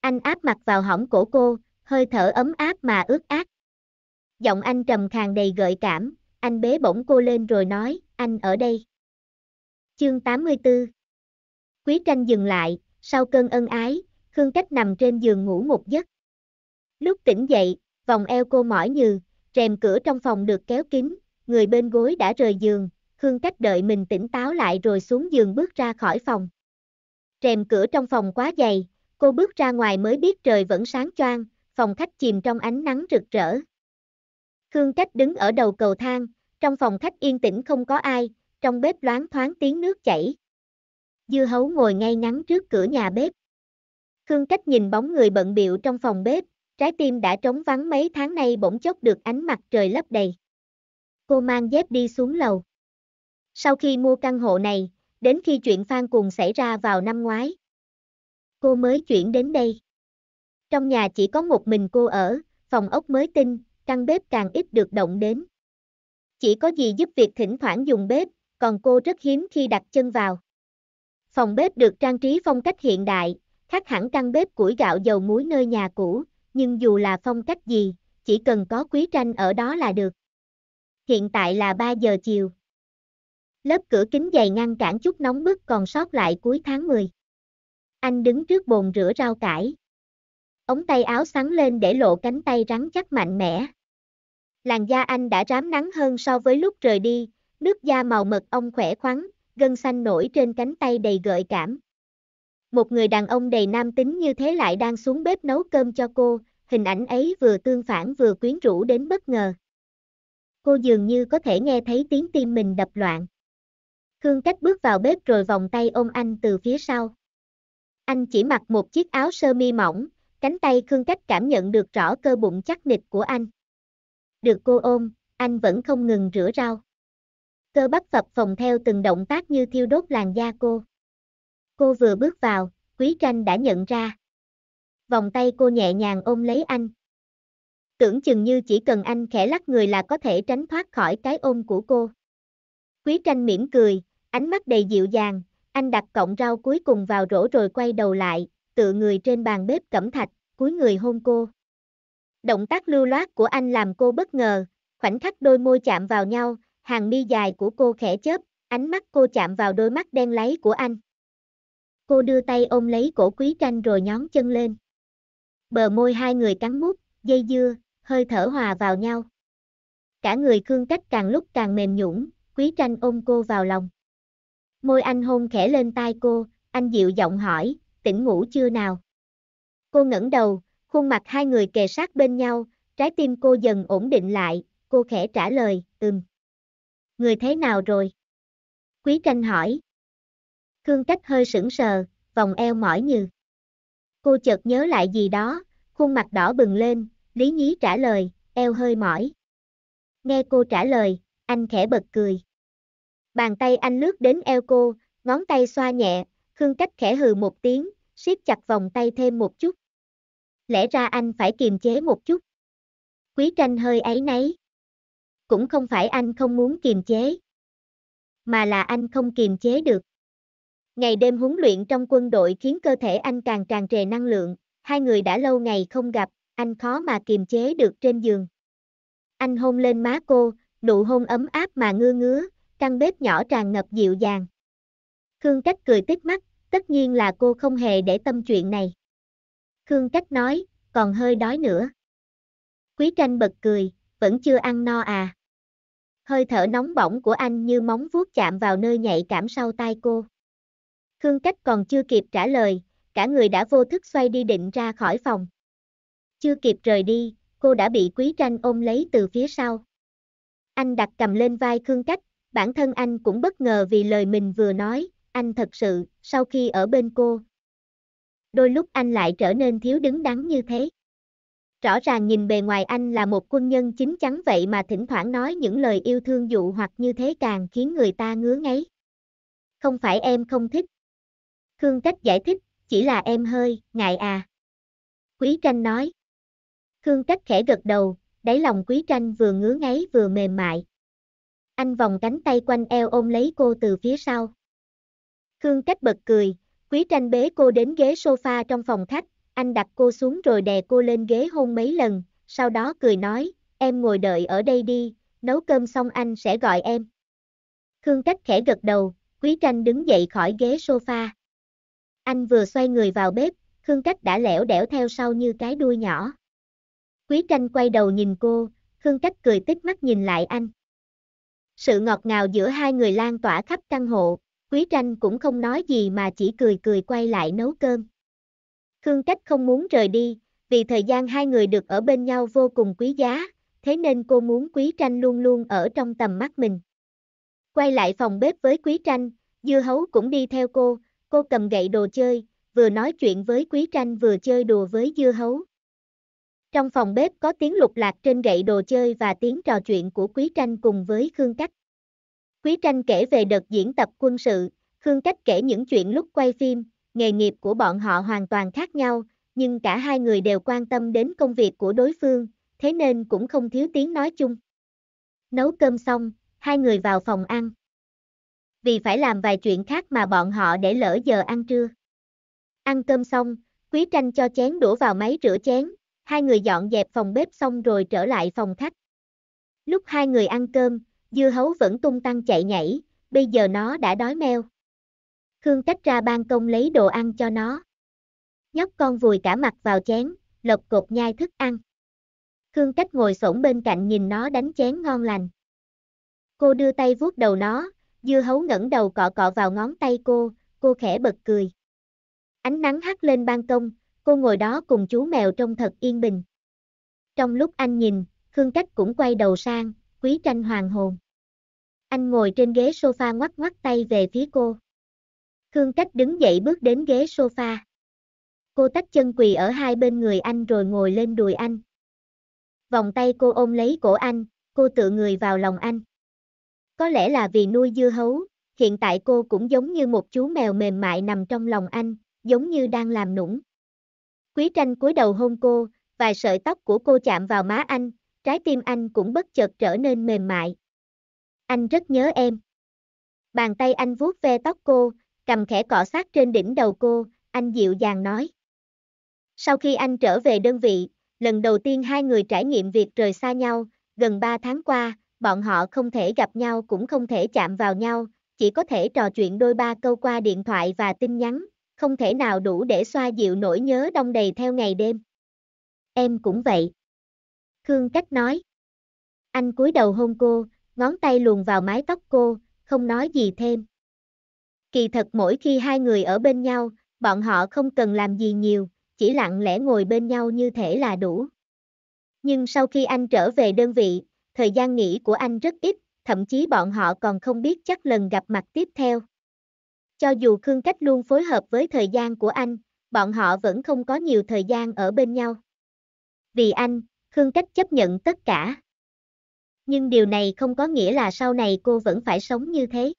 Speaker 1: Anh áp mặt vào hõm cổ cô, hơi thở ấm áp mà ướt át. Giọng anh trầm khàn đầy gợi cảm, anh bế bổng cô lên rồi nói, anh ở đây. Chương 84 Quý tranh dừng lại, sau cơn ân ái, Khương Cách nằm trên giường ngủ một giấc. Lúc tỉnh dậy, vòng eo cô mỏi nhừ, rèm cửa trong phòng được kéo kín, người bên gối đã rời giường, Khương Cách đợi mình tỉnh táo lại rồi xuống giường bước ra khỏi phòng. Rèm cửa trong phòng quá dày, cô bước ra ngoài mới biết trời vẫn sáng choang, phòng khách chìm trong ánh nắng rực rỡ. Khương Cách đứng ở đầu cầu thang, trong phòng khách yên tĩnh không có ai, trong bếp loáng thoáng tiếng nước chảy. Dưa hấu ngồi ngay ngắn trước cửa nhà bếp. Khương Cách nhìn bóng người bận biệu trong phòng bếp, trái tim đã trống vắng mấy tháng nay bỗng chốc được ánh mặt trời lấp đầy. Cô mang dép đi xuống lầu. Sau khi mua căn hộ này, đến khi chuyện Phan Cùng xảy ra vào năm ngoái, cô mới chuyển đến đây. Trong nhà chỉ có một mình cô ở, phòng ốc mới tinh, căn bếp càng ít được động đến. Chỉ có gì giúp việc thỉnh thoảng dùng bếp, còn cô rất hiếm khi đặt chân vào. Phòng bếp được trang trí phong cách hiện đại, khác hẳn căn bếp củi gạo dầu muối nơi nhà cũ, nhưng dù là phong cách gì, chỉ cần có quý tranh ở đó là được. Hiện tại là 3 giờ chiều. Lớp cửa kính dày ngăn cản chút nóng bức còn sót lại cuối tháng 10. Anh đứng trước bồn rửa rau cải, ống tay áo sắn lên để lộ cánh tay rắn chắc mạnh mẽ. Làn da anh đã rám nắng hơn so với lúc rời đi, nước da màu mật ong khỏe khoắn, gân xanh nổi trên cánh tay đầy gợi cảm. Một người đàn ông đầy nam tính như thế lại đang xuống bếp nấu cơm cho cô, hình ảnh ấy vừa tương phản vừa quyến rũ đến bất ngờ. Cô dường như có thể nghe thấy tiếng tim mình đập loạn. Khương Cách bước vào bếp rồi vòng tay ôm anh từ phía sau. Anh chỉ mặc một chiếc áo sơ mi mỏng, Cánh tay Khương Cách cảm nhận được rõ cơ bụng chắc nịch của anh. Được cô ôm, anh vẫn không ngừng rửa rau. Cơ bắp phập phồng theo từng động tác như thiêu đốt làn da cô. Cô vừa bước vào, Quý Tranh đã nhận ra. Vòng tay cô nhẹ nhàng ôm lấy anh. Tưởng chừng như chỉ cần anh khẽ lắc người là có thể tránh thoát khỏi cái ôm của cô. Quý Tranh mỉm cười, ánh mắt đầy dịu dàng, anh đặt cọng rau cuối cùng vào rổ rồi quay đầu lại, tựa người trên bàn bếp cẩm thạch, cúi người hôn cô. Động tác lưu loát của anh làm cô bất ngờ, khoảnh khắc đôi môi chạm vào nhau, hàng mi dài của cô khẽ chớp, ánh mắt cô chạm vào đôi mắt đen láy của anh. Cô đưa tay ôm lấy cổ quý tranh rồi nhón chân lên. Bờ môi hai người cắn mút, dây dưa, hơi thở hòa vào nhau. Cả người Khương Cách càng lúc càng mềm nhũn, quý tranh ôm cô vào lòng. Môi anh hôn khẽ lên tai cô, anh dịu giọng hỏi, tỉnh ngủ chưa nào? Cô ngẩng đầu, khuôn mặt hai người kề sát bên nhau, trái tim cô dần ổn định lại, cô khẽ trả lời, ừm. Người thế nào rồi? Quý tranh hỏi. Khương cách hơi sững sờ, vòng eo mỏi như. Cô chợt nhớ lại gì đó, khuôn mặt đỏ bừng lên, lý nhí trả lời, eo hơi mỏi. Nghe cô trả lời, anh khẽ bật cười. Bàn tay anh lướt đến eo cô, ngón tay xoa nhẹ, Khương Cách khẽ hừ một tiếng, siết chặt vòng tay thêm một chút. Lẽ ra anh phải kiềm chế một chút. Quý tranh hơi ấy nấy. Cũng không phải anh không muốn kiềm chế. Mà là anh không kiềm chế được. Ngày đêm huấn luyện trong quân đội khiến cơ thể anh càng tràn trề năng lượng. Hai người đã lâu ngày không gặp, anh khó mà kiềm chế được trên giường. Anh hôn lên má cô, nụ hôn ấm áp mà ngư ngứa, căn bếp nhỏ tràn ngập dịu dàng. Khương Cách cười tít mắt, tất nhiên là cô không hề để tâm chuyện này. Khương Cách nói, còn hơi đói nữa. Quý tranh bật cười, vẫn chưa ăn no à. Hơi thở nóng bỏng của anh như móng vuốt chạm vào nơi nhạy cảm sau tai cô. Khương Cách còn chưa kịp trả lời, cả người đã vô thức xoay đi định ra khỏi phòng. Chưa kịp rời đi, cô đã bị Quý Tranh ôm lấy từ phía sau. Anh đặt cầm lên vai Khương Cách, bản thân anh cũng bất ngờ vì lời mình vừa nói, anh thật sự, sau khi ở bên cô. Đôi lúc anh lại trở nên thiếu đứng đắn như thế. Rõ ràng nhìn bề ngoài anh là một quân nhân chính chắn vậy mà thỉnh thoảng nói những lời yêu thương dụ hoặc như thế càng khiến người ta ngứa ngáy. Không phải em không thích. Khương Cách giải thích, chỉ là em hơi, ngại à. Quý tranh nói. Khương Cách khẽ gật đầu, đáy lòng quý tranh vừa ngứa ngáy vừa mềm mại. Anh vòng cánh tay quanh eo ôm lấy cô từ phía sau. Khương Cách bật cười, quý tranh bế cô đến ghế sofa trong phòng khách, anh đặt cô xuống rồi đè cô lên ghế hôn mấy lần, sau đó cười nói, em ngồi đợi ở đây đi, nấu cơm xong anh sẽ gọi em. Khương Cách khẽ gật đầu, quý tranh đứng dậy khỏi ghế sofa. Anh vừa xoay người vào bếp, Khương Cách đã lẻo đẻo theo sau như cái đuôi nhỏ. Quý tranh quay đầu nhìn cô, Khương Cách cười tích mắt nhìn lại anh. Sự ngọt ngào giữa hai người lan tỏa khắp căn hộ, Quý tranh cũng không nói gì mà chỉ cười cười quay lại nấu cơm. Khương Cách không muốn rời đi, vì thời gian hai người được ở bên nhau vô cùng quý giá, thế nên cô muốn quý tranh luôn luôn ở trong tầm mắt mình. Quay lại phòng bếp với quý tranh, dưa hấu cũng đi theo cô, cô cầm gậy đồ chơi, vừa nói chuyện với quý tranh vừa chơi đùa với dưa hấu. Trong phòng bếp có tiếng lục lạc trên gậy đồ chơi và tiếng trò chuyện của quý tranh cùng với Khương Cách. Quý Tranh kể về đợt diễn tập quân sự, Khương Cách kể những chuyện lúc quay phim, nghề nghiệp của bọn họ hoàn toàn khác nhau, nhưng cả hai người đều quan tâm đến công việc của đối phương, thế nên cũng không thiếu tiếng nói chung. Nấu cơm xong, hai người vào phòng ăn. Vì phải làm vài chuyện khác mà bọn họ để lỡ giờ ăn trưa. Ăn cơm xong, Quý Tranh cho chén đổ vào máy rửa chén, hai người dọn dẹp phòng bếp xong rồi trở lại phòng khách. Lúc hai người ăn cơm, dưa hấu vẫn tung tăng chạy nhảy, bây giờ nó đã đói meo. Khương tách ra ban công lấy đồ ăn cho nó. Nhóc con vùi cả mặt vào chén, lộc cột nhai thức ăn. Khương cách ngồi xổm bên cạnh nhìn nó đánh chén ngon lành. Cô đưa tay vuốt đầu nó, dưa hấu ngẩng đầu cọ cọ vào ngón tay cô, cô khẽ bật cười. Ánh nắng hắt lên ban công, cô ngồi đó cùng chú mèo trông thật yên bình. Trong lúc anh nhìn, Khương cách cũng quay đầu sang, quý tranh hoàng hồn. Anh ngồi trên ghế sofa ngoắc ngoắc tay về phía cô. Khương Cách đứng dậy bước đến ghế sofa. Cô tách chân quỳ ở hai bên người anh rồi ngồi lên đùi anh. Vòng tay cô ôm lấy cổ anh, cô tựa người vào lòng anh. Có lẽ là vì nuôi dưa hấu, hiện tại cô cũng giống như một chú mèo mềm mại nằm trong lòng anh, giống như đang làm nũng. Quý tranh cúi đầu hôn cô, vài sợi tóc của cô chạm vào má anh, trái tim anh cũng bất chợt trở nên mềm mại anh rất nhớ em. Bàn tay anh vuốt ve tóc cô, cầm khẽ cọ sát trên đỉnh đầu cô, anh dịu dàng nói. Sau khi anh trở về đơn vị, lần đầu tiên hai người trải nghiệm việc rời xa nhau, gần 3 tháng qua, bọn họ không thể gặp nhau cũng không thể chạm vào nhau, chỉ có thể trò chuyện đôi ba câu qua điện thoại và tin nhắn, không thể nào đủ để xoa dịu nỗi nhớ đông đầy theo ngày đêm. Em cũng vậy. Khương Cách nói. Anh cúi đầu hôn cô, ngón tay luồn vào mái tóc cô, không nói gì thêm. Kỳ thật mỗi khi hai người ở bên nhau, bọn họ không cần làm gì nhiều, chỉ lặng lẽ ngồi bên nhau như thể là đủ. Nhưng sau khi anh trở về đơn vị, thời gian nghỉ của anh rất ít, thậm chí bọn họ còn không biết chắc lần gặp mặt tiếp theo. Cho dù Khương Cách luôn phối hợp với thời gian của anh, bọn họ vẫn không có nhiều thời gian ở bên nhau. Vì anh, Khương Cách chấp nhận tất cả nhưng điều này không có nghĩa là sau này cô vẫn phải sống như thế.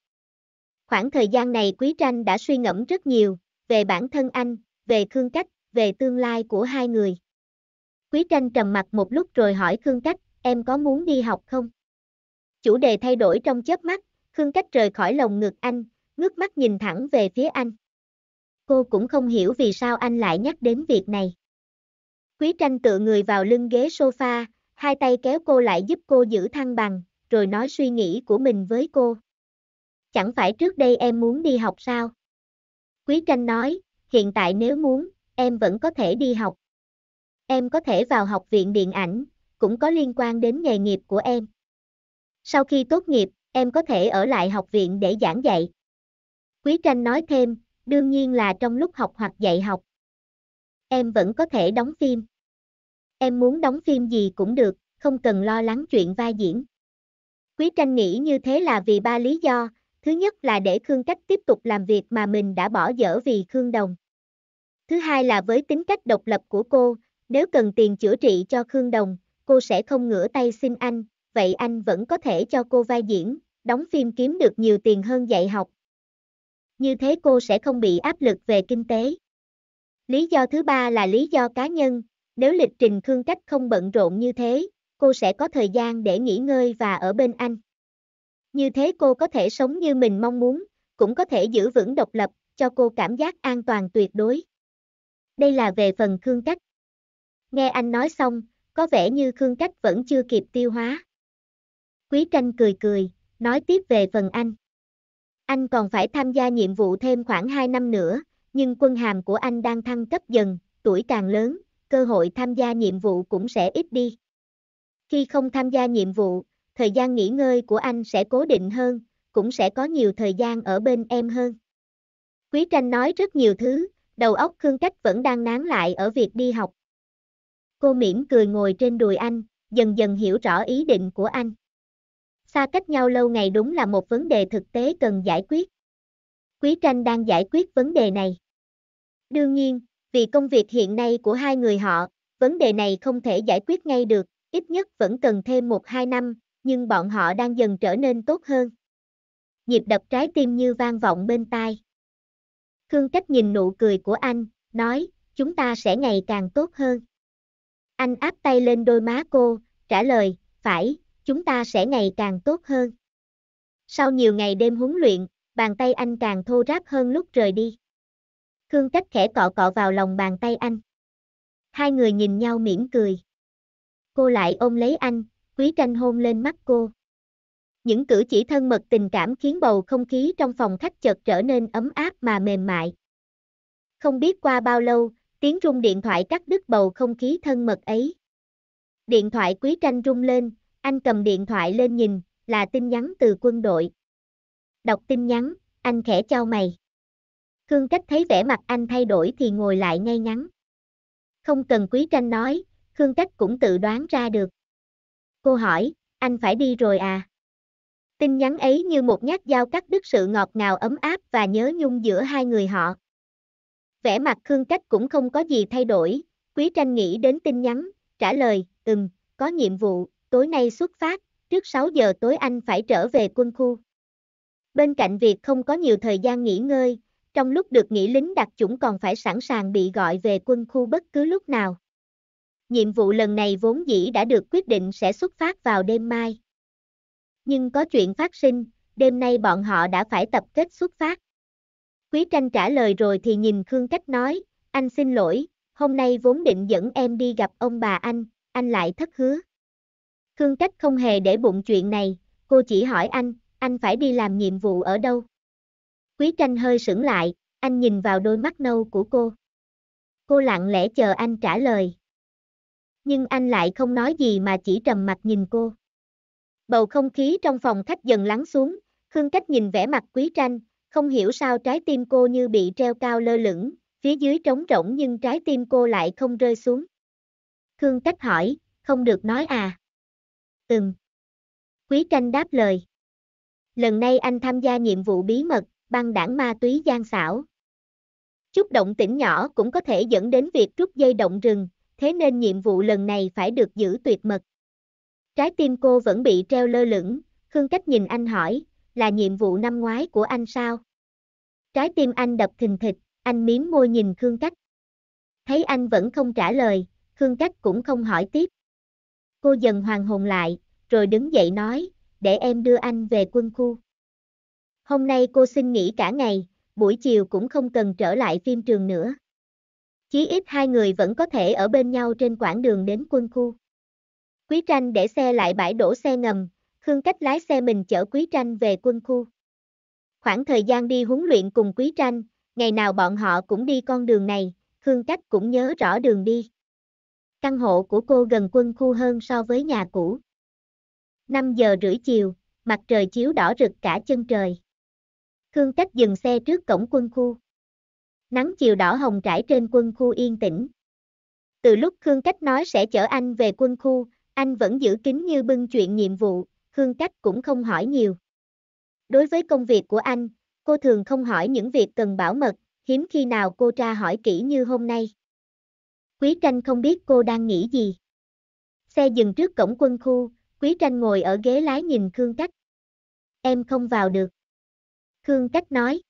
Speaker 1: Khoảng thời gian này Quý Tranh đã suy ngẫm rất nhiều, về bản thân anh, về Khương Cách, về tương lai của hai người. Quý Tranh trầm mặt một lúc rồi hỏi Khương Cách, em có muốn đi học không? Chủ đề thay đổi trong chớp mắt, Khương Cách rời khỏi lồng ngực anh, ngước mắt nhìn thẳng về phía anh. Cô cũng không hiểu vì sao anh lại nhắc đến việc này. Quý Tranh tựa người vào lưng ghế sofa, hai tay kéo cô lại giúp cô giữ thăng bằng, rồi nói suy nghĩ của mình với cô. Chẳng phải trước đây em muốn đi học sao? Quý tranh nói, hiện tại nếu muốn, em vẫn có thể đi học. Em có thể vào học viện điện ảnh, cũng có liên quan đến nghề nghiệp của em. Sau khi tốt nghiệp, em có thể ở lại học viện để giảng dạy. Quý tranh nói thêm, đương nhiên là trong lúc học hoặc dạy học. Em vẫn có thể đóng phim. Em muốn đóng phim gì cũng được, không cần lo lắng chuyện vai diễn. Quý tranh nghĩ như thế là vì ba lý do, thứ nhất là để Khương Cách tiếp tục làm việc mà mình đã bỏ dở vì Khương Đồng. Thứ hai là với tính cách độc lập của cô, nếu cần tiền chữa trị cho Khương Đồng, cô sẽ không ngửa tay xin anh, vậy anh vẫn có thể cho cô vai diễn, đóng phim kiếm được nhiều tiền hơn dạy học. Như thế cô sẽ không bị áp lực về kinh tế. Lý do thứ ba là lý do cá nhân, nếu lịch trình Khương Cách không bận rộn như thế, cô sẽ có thời gian để nghỉ ngơi và ở bên anh. Như thế cô có thể sống như mình mong muốn, cũng có thể giữ vững độc lập, cho cô cảm giác an toàn tuyệt đối. Đây là về phần Khương Cách. Nghe anh nói xong, có vẻ như Khương Cách vẫn chưa kịp tiêu hóa. Quý tranh cười cười, nói tiếp về phần anh. Anh còn phải tham gia nhiệm vụ thêm khoảng 2 năm nữa, nhưng quân hàm của anh đang thăng cấp dần, tuổi càng lớn, cơ hội tham gia nhiệm vụ cũng sẽ ít đi. Khi không tham gia nhiệm vụ, thời gian nghỉ ngơi của anh sẽ cố định hơn, cũng sẽ có nhiều thời gian ở bên em hơn. Quý Tranh nói rất nhiều thứ, đầu óc Khương Cách vẫn đang nán lại ở việc đi học. Cô mỉm cười ngồi trên đùi anh, dần dần hiểu rõ ý định của anh. Xa cách nhau lâu ngày đúng là một vấn đề thực tế cần giải quyết. Quý Tranh đang giải quyết vấn đề này. Đương nhiên, vì công việc hiện nay của hai người họ, vấn đề này không thể giải quyết ngay được, ít nhất vẫn cần thêm một hai năm, nhưng bọn họ đang dần trở nên tốt hơn. Nhịp đập trái tim như vang vọng bên tai. Khương Cách nhìn nụ cười của anh, nói, chúng ta sẽ ngày càng tốt hơn. Anh áp tay lên đôi má cô, trả lời, phải, chúng ta sẽ ngày càng tốt hơn. Sau nhiều ngày đêm huấn luyện, bàn tay anh càng thô ráp hơn lúc rời đi. Khương Cách khẽ cọ cọ vào lòng bàn tay anh. Hai người nhìn nhau mỉm cười. Cô lại ôm lấy anh, quý tranh hôn lên mắt cô. Những cử chỉ thân mật tình cảm khiến bầu không khí trong phòng khách chợt trở nên ấm áp mà mềm mại. Không biết qua bao lâu, tiếng rung điện thoại cắt đứt bầu không khí thân mật ấy. Điện thoại quý tranh rung lên, anh cầm điện thoại lên nhìn, là tin nhắn từ quân đội. Đọc tin nhắn, anh khẽ trao mày. Khương Cách thấy vẻ mặt anh thay đổi thì ngồi lại ngay ngắn. Không cần Quý Tranh nói, Khương Cách cũng tự đoán ra được. Cô hỏi, anh phải đi rồi à? Tin nhắn ấy như một nhát dao cắt đứt sự ngọt ngào ấm áp và nhớ nhung giữa hai người họ. Vẻ mặt Khương Cách cũng không có gì thay đổi, Quý Tranh nghĩ đến tin nhắn, trả lời, ừm, có nhiệm vụ, tối nay xuất phát, trước 6 giờ tối anh phải trở về quân khu. Bên cạnh việc không có nhiều thời gian nghỉ ngơi, trong lúc được nghỉ lính đặc chủng còn phải sẵn sàng bị gọi về quân khu bất cứ lúc nào. Nhiệm vụ lần này vốn dĩ đã được quyết định sẽ xuất phát vào đêm mai. Nhưng có chuyện phát sinh, đêm nay bọn họ đã phải tập kết xuất phát. Quý tranh trả lời rồi thì nhìn Khương Cách nói, anh xin lỗi, hôm nay vốn định dẫn em đi gặp ông bà anh, anh lại thất hứa. Khương Cách không hề để bụng chuyện này, cô chỉ hỏi anh, anh phải đi làm nhiệm vụ ở đâu. Quý tranh hơi sững lại, anh nhìn vào đôi mắt nâu của cô. Cô lặng lẽ chờ anh trả lời. Nhưng anh lại không nói gì mà chỉ trầm mặt nhìn cô. Bầu không khí trong phòng khách dần lắng xuống, Khương Cách nhìn vẻ mặt quý tranh, không hiểu sao trái tim cô như bị treo cao lơ lửng, phía dưới trống rỗng nhưng trái tim cô lại không rơi xuống. Khương Cách hỏi, không được nói à? Ừm. Quý tranh đáp lời. Lần này anh tham gia nhiệm vụ bí mật, băng đảng ma túy gian xảo. Chút động tĩnh nhỏ cũng có thể dẫn đến việc rút dây động rừng, thế nên nhiệm vụ lần này phải được giữ tuyệt mật. Trái tim cô vẫn bị treo lơ lửng, Khương Cách nhìn anh hỏi, là nhiệm vụ năm ngoái của anh sao? Trái tim anh đập thình thịch, anh miếm môi nhìn Khương Cách. Thấy anh vẫn không trả lời, Khương Cách cũng không hỏi tiếp. Cô dần hoàng hồn lại, rồi đứng dậy nói, để em đưa anh về quân khu. Hôm nay cô xin nghỉ cả ngày, buổi chiều cũng không cần trở lại phim trường nữa. Chí ít hai người vẫn có thể ở bên nhau trên quãng đường đến quân khu. Quý Tranh để xe lại bãi đổ xe ngầm, Khương Cách lái xe mình chở Quý Tranh về quân khu. Khoảng thời gian đi huấn luyện cùng Quý Tranh, ngày nào bọn họ cũng đi con đường này, Khương Cách cũng nhớ rõ đường đi. Căn hộ của cô gần quân khu hơn so với nhà cũ. 5 giờ rưỡi chiều, mặt trời chiếu đỏ rực cả chân trời. Khương cách dừng xe trước cổng quân khu. Nắng chiều đỏ hồng trải trên quân khu yên tĩnh. Từ lúc Khương Cách nói sẽ chở anh về quân khu, anh vẫn giữ kín như bưng chuyện nhiệm vụ, Khương Cách cũng không hỏi nhiều. Đối với công việc của anh, cô thường không hỏi những việc cần bảo mật, hiếm khi nào cô tra hỏi kỹ như hôm nay. Quý Tranh không biết cô đang nghĩ gì. Xe dừng trước cổng quân khu, Quý Tranh ngồi ở ghế lái nhìn Khương Cách. Em không vào được. Khương Cách nói.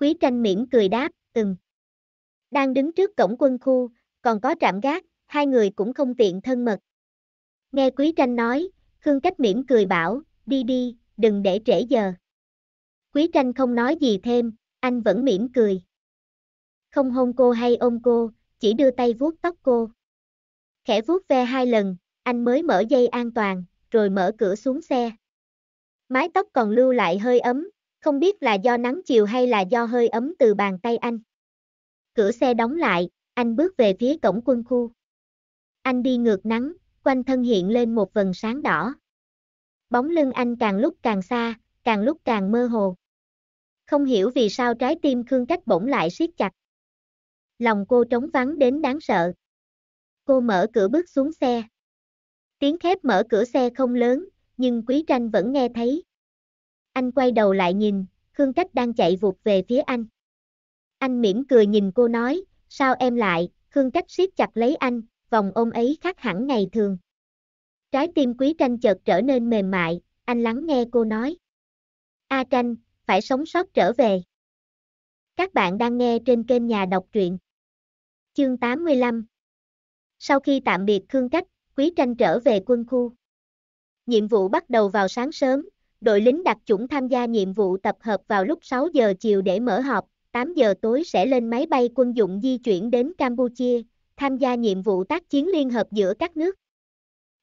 Speaker 1: Quý tranh miễn cười đáp, ừm. Đang đứng trước cổng quân khu, còn có trạm gác, hai người cũng không tiện thân mật. Nghe Quý tranh nói, Khương Cách miễn cười bảo, đi đi, đừng để trễ giờ. Quý tranh không nói gì thêm, anh vẫn mỉm cười. Không hôn cô hay ôm cô, chỉ đưa tay vuốt tóc cô. Khẽ vuốt ve hai lần, anh mới mở dây an toàn, rồi mở cửa xuống xe. Mái tóc còn lưu lại hơi ấm, không biết là do nắng chiều hay là do hơi ấm từ bàn tay anh. Cửa xe đóng lại, anh bước về phía cổng quân khu. Anh đi ngược nắng, quanh thân hiện lên một vần sáng đỏ. Bóng lưng anh càng lúc càng xa, càng lúc càng mơ hồ. Không hiểu vì sao trái tim Khương Cách bỗng lại siết chặt. Lòng cô trống vắng đến đáng sợ. Cô mở cửa bước xuống xe. Tiếng khép mở cửa xe không lớn, nhưng Quý Tranh vẫn nghe thấy. Anh quay đầu lại nhìn, Khương Cách đang chạy vụt về phía anh. Anh mỉm cười nhìn cô nói, sao em lại, Khương Cách siết chặt lấy anh, vòng ôm ấy khác hẳn ngày thường. Trái tim quý tranh chợt trở nên mềm mại, anh lắng nghe cô nói. A tranh, phải sống sót trở về. Các bạn đang nghe trên kênh nhà đọc truyện. Chương 85 Sau khi tạm biệt Khương Cách, Quý Tranh trở về quân khu. Nhiệm vụ bắt đầu vào sáng sớm, đội lính đặc chủng tham gia nhiệm vụ tập hợp vào lúc 6 giờ chiều để mở họp, 8 giờ tối sẽ lên máy bay quân dụng di chuyển đến Campuchia, tham gia nhiệm vụ tác chiến liên hợp giữa các nước.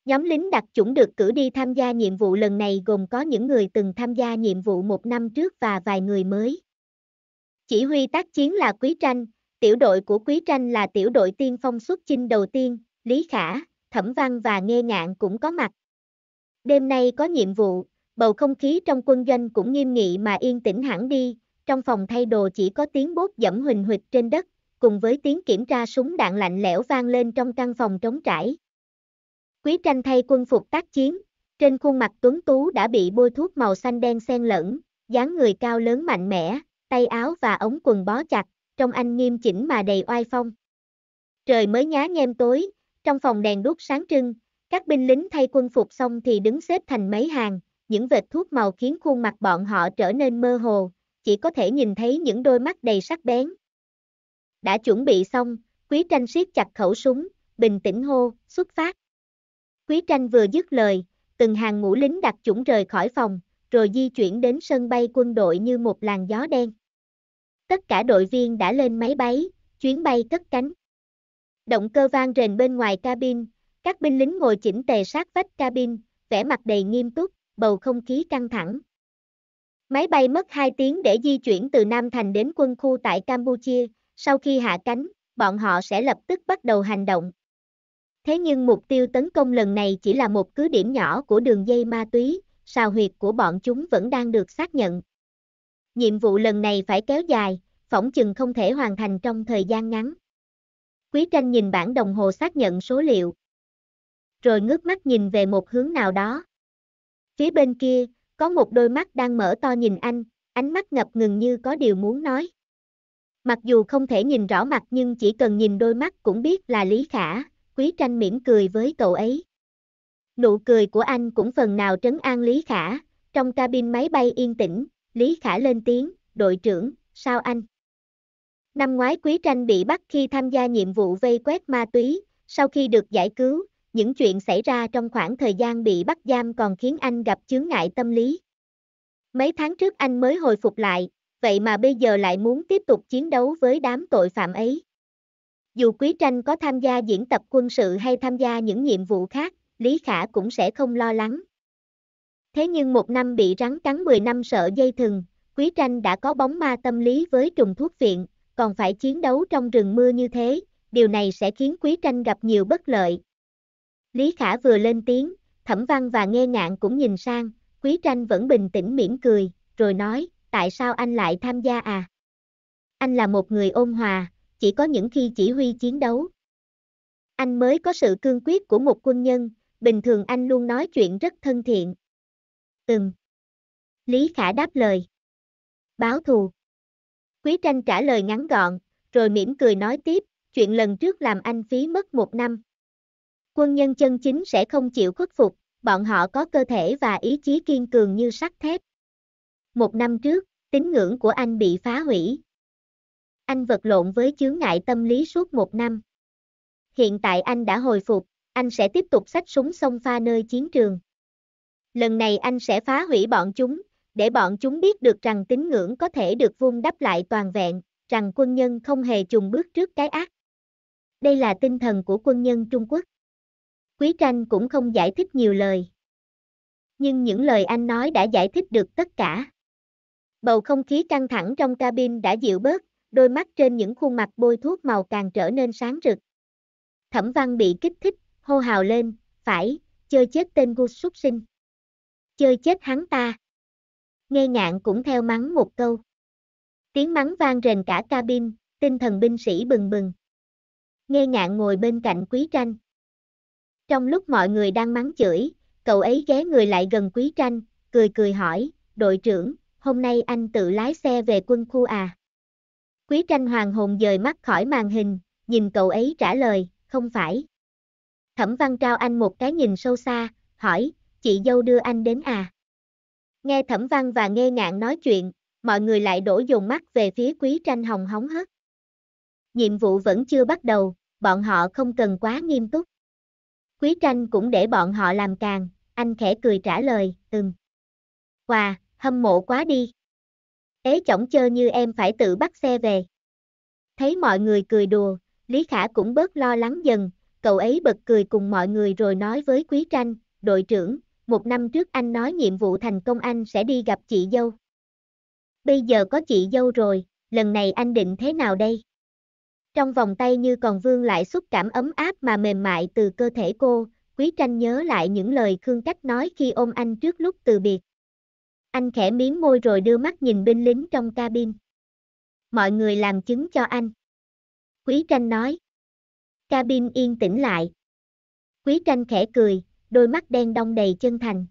Speaker 1: Nhóm lính đặc chủng được cử đi tham gia nhiệm vụ lần này gồm có những người từng tham gia nhiệm vụ một năm trước và vài người mới. Chỉ huy tác chiến là Quý Tranh, tiểu đội của Quý Tranh là tiểu đội tiên phong xuất chinh đầu tiên, Lý Khả, Thẩm Văn và Nghe Ngạn cũng có mặt. Đêm nay có nhiệm vụ, bầu không khí trong quân doanh cũng nghiêm nghị mà yên tĩnh hẳn đi, trong phòng thay đồ chỉ có tiếng bốt dẫm huỳnh huỳnh trên đất, cùng với tiếng kiểm tra súng đạn lạnh lẽo vang lên trong căn phòng trống trải. Quý tranh thay quân phục tác chiến, trên khuôn mặt tuấn tú đã bị bôi thuốc màu xanh đen xen lẫn, dáng người cao lớn mạnh mẽ, tay áo và ống quần bó chặt, trong anh nghiêm chỉnh mà đầy oai phong. Trời mới nhá nhem tối, trong phòng đèn đuốc sáng trưng, các binh lính thay quân phục xong thì đứng xếp thành mấy hàng, những vệt thuốc màu khiến khuôn mặt bọn họ trở nên mơ hồ, chỉ có thể nhìn thấy những đôi mắt đầy sắc bén. Đã chuẩn bị xong, Quý Tranh siết chặt khẩu súng, bình tĩnh hô, xuất phát. Quý Tranh vừa dứt lời, từng hàng ngũ lính đặt chủng rời khỏi phòng, rồi di chuyển đến sân bay quân đội như một làn gió đen. Tất cả đội viên đã lên máy bay, chuyến bay cất cánh. Động cơ vang rền bên ngoài cabin, các binh lính ngồi chỉnh tề sát vách cabin, vẻ mặt đầy nghiêm túc, bầu không khí căng thẳng. Máy bay mất 2 tiếng để di chuyển từ Nam Thành đến quân khu tại Campuchia, sau khi hạ cánh, bọn họ sẽ lập tức bắt đầu hành động. Thế nhưng mục tiêu tấn công lần này chỉ là một cứ điểm nhỏ của đường dây ma túy, sao huyệt của bọn chúng vẫn đang được xác nhận. Nhiệm vụ lần này phải kéo dài, phỏng chừng không thể hoàn thành trong thời gian ngắn. Quý tranh nhìn bảng đồng hồ xác nhận số liệu. Rồi ngước mắt nhìn về một hướng nào đó. Phía bên kia, có một đôi mắt đang mở to nhìn anh, ánh mắt ngập ngừng như có điều muốn nói. Mặc dù không thể nhìn rõ mặt nhưng chỉ cần nhìn đôi mắt cũng biết là Lý Khả, Quý Tranh mỉm cười với cậu ấy. Nụ cười của anh cũng phần nào trấn an Lý Khả, trong cabin máy bay yên tĩnh, Lý Khả lên tiếng, đội trưởng, sao anh? Năm ngoái Quý Tranh bị bắt khi tham gia nhiệm vụ vây quét ma túy, sau khi được giải cứu, những chuyện xảy ra trong khoảng thời gian bị bắt giam còn khiến anh gặp chướng ngại tâm lý. Mấy tháng trước anh mới hồi phục lại, vậy mà bây giờ lại muốn tiếp tục chiến đấu với đám tội phạm ấy. Dù Quý Tranh có tham gia diễn tập quân sự hay tham gia những nhiệm vụ khác, Lý Khả cũng sẽ không lo lắng. Thế nhưng một năm bị rắn cắn 10 năm sợ dây thừng, Quý Tranh đã có bóng ma tâm lý với trùng thuốc viện, còn phải chiến đấu trong rừng mưa như thế, điều này sẽ khiến Quý Tranh gặp nhiều bất lợi, Lý Khả vừa lên tiếng, thẩm văn và nghe ngạn cũng nhìn sang, quý tranh vẫn bình tĩnh mỉm cười, rồi nói, tại sao anh lại tham gia à? Anh là một người ôn hòa, chỉ có những khi chỉ huy chiến đấu. Anh mới có sự cương quyết của một quân nhân, bình thường anh luôn nói chuyện rất thân thiện. Ừm. Lý Khả đáp lời. Báo thù. Quý tranh trả lời ngắn gọn, rồi mỉm cười nói tiếp, chuyện lần trước làm anh phí mất một năm quân nhân chân chính sẽ không chịu khuất phục, bọn họ có cơ thể và ý chí kiên cường như sắt thép. Một năm trước, tín ngưỡng của anh bị phá hủy. Anh vật lộn với chướng ngại tâm lý suốt một năm. Hiện tại anh đã hồi phục, anh sẽ tiếp tục sách súng xông pha nơi chiến trường. Lần này anh sẽ phá hủy bọn chúng, để bọn chúng biết được rằng tín ngưỡng có thể được vun đắp lại toàn vẹn, rằng quân nhân không hề chùng bước trước cái ác. Đây là tinh thần của quân nhân Trung Quốc. Quý tranh cũng không giải thích nhiều lời. Nhưng những lời anh nói đã giải thích được tất cả. Bầu không khí căng thẳng trong cabin đã dịu bớt, đôi mắt trên những khuôn mặt bôi thuốc màu càng trở nên sáng rực. Thẩm văn bị kích thích, hô hào lên, phải, chơi chết tên gu súc sinh. Chơi chết hắn ta. Nghe ngạn cũng theo mắng một câu. Tiếng mắng vang rền cả cabin, tinh thần binh sĩ bừng bừng. Nghe ngạn ngồi bên cạnh quý tranh. Trong lúc mọi người đang mắng chửi, cậu ấy ghé người lại gần Quý Tranh, cười cười hỏi, đội trưởng, hôm nay anh tự lái xe về quân khu à? Quý Tranh hoàng hồn dời mắt khỏi màn hình, nhìn cậu ấy trả lời, không phải. Thẩm Văn trao anh một cái nhìn sâu xa, hỏi, chị dâu đưa anh đến à? Nghe Thẩm Văn và nghe ngạn nói chuyện, mọi người lại đổ dồn mắt về phía Quý Tranh hồng hóng hất. Nhiệm vụ vẫn chưa bắt đầu, bọn họ không cần quá nghiêm túc. Quý tranh cũng để bọn họ làm càng, anh khẽ cười trả lời, ừm. Hòa, hâm mộ quá đi. Ế chổng chơ như em phải tự bắt xe về. Thấy mọi người cười đùa, Lý Khả cũng bớt lo lắng dần, cậu ấy bật cười cùng mọi người rồi nói với Quý Tranh, đội trưởng, một năm trước anh nói nhiệm vụ thành công anh sẽ đi gặp chị dâu. Bây giờ có chị dâu rồi, lần này anh định thế nào đây? Trong vòng tay như còn vương lại xúc cảm ấm áp mà mềm mại từ cơ thể cô, Quý Tranh nhớ lại những lời Khương Cách nói khi ôm anh trước lúc từ biệt. Anh khẽ miếm môi rồi đưa mắt nhìn binh lính trong cabin. Mọi người làm chứng cho anh. Quý Tranh nói. Cabin yên tĩnh lại. Quý Tranh khẽ cười, đôi mắt đen đong đầy chân thành.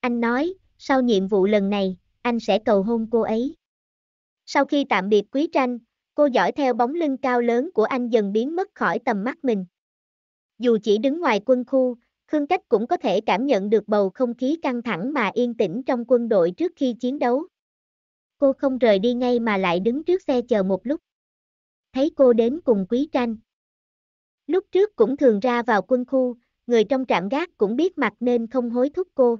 Speaker 1: Anh nói, sau nhiệm vụ lần này, anh sẽ cầu hôn cô ấy. Sau khi tạm biệt Quý Tranh, Cô dõi theo bóng lưng cao lớn của anh dần biến mất khỏi tầm mắt mình. Dù chỉ đứng ngoài quân khu, Khương Cách cũng có thể cảm nhận được bầu không khí căng thẳng mà yên tĩnh trong quân đội trước khi chiến đấu. Cô không rời đi ngay mà lại đứng trước xe chờ một lúc. Thấy cô đến cùng Quý Tranh. Lúc trước cũng thường ra vào quân khu, người trong trạm gác cũng biết mặt nên không hối thúc cô.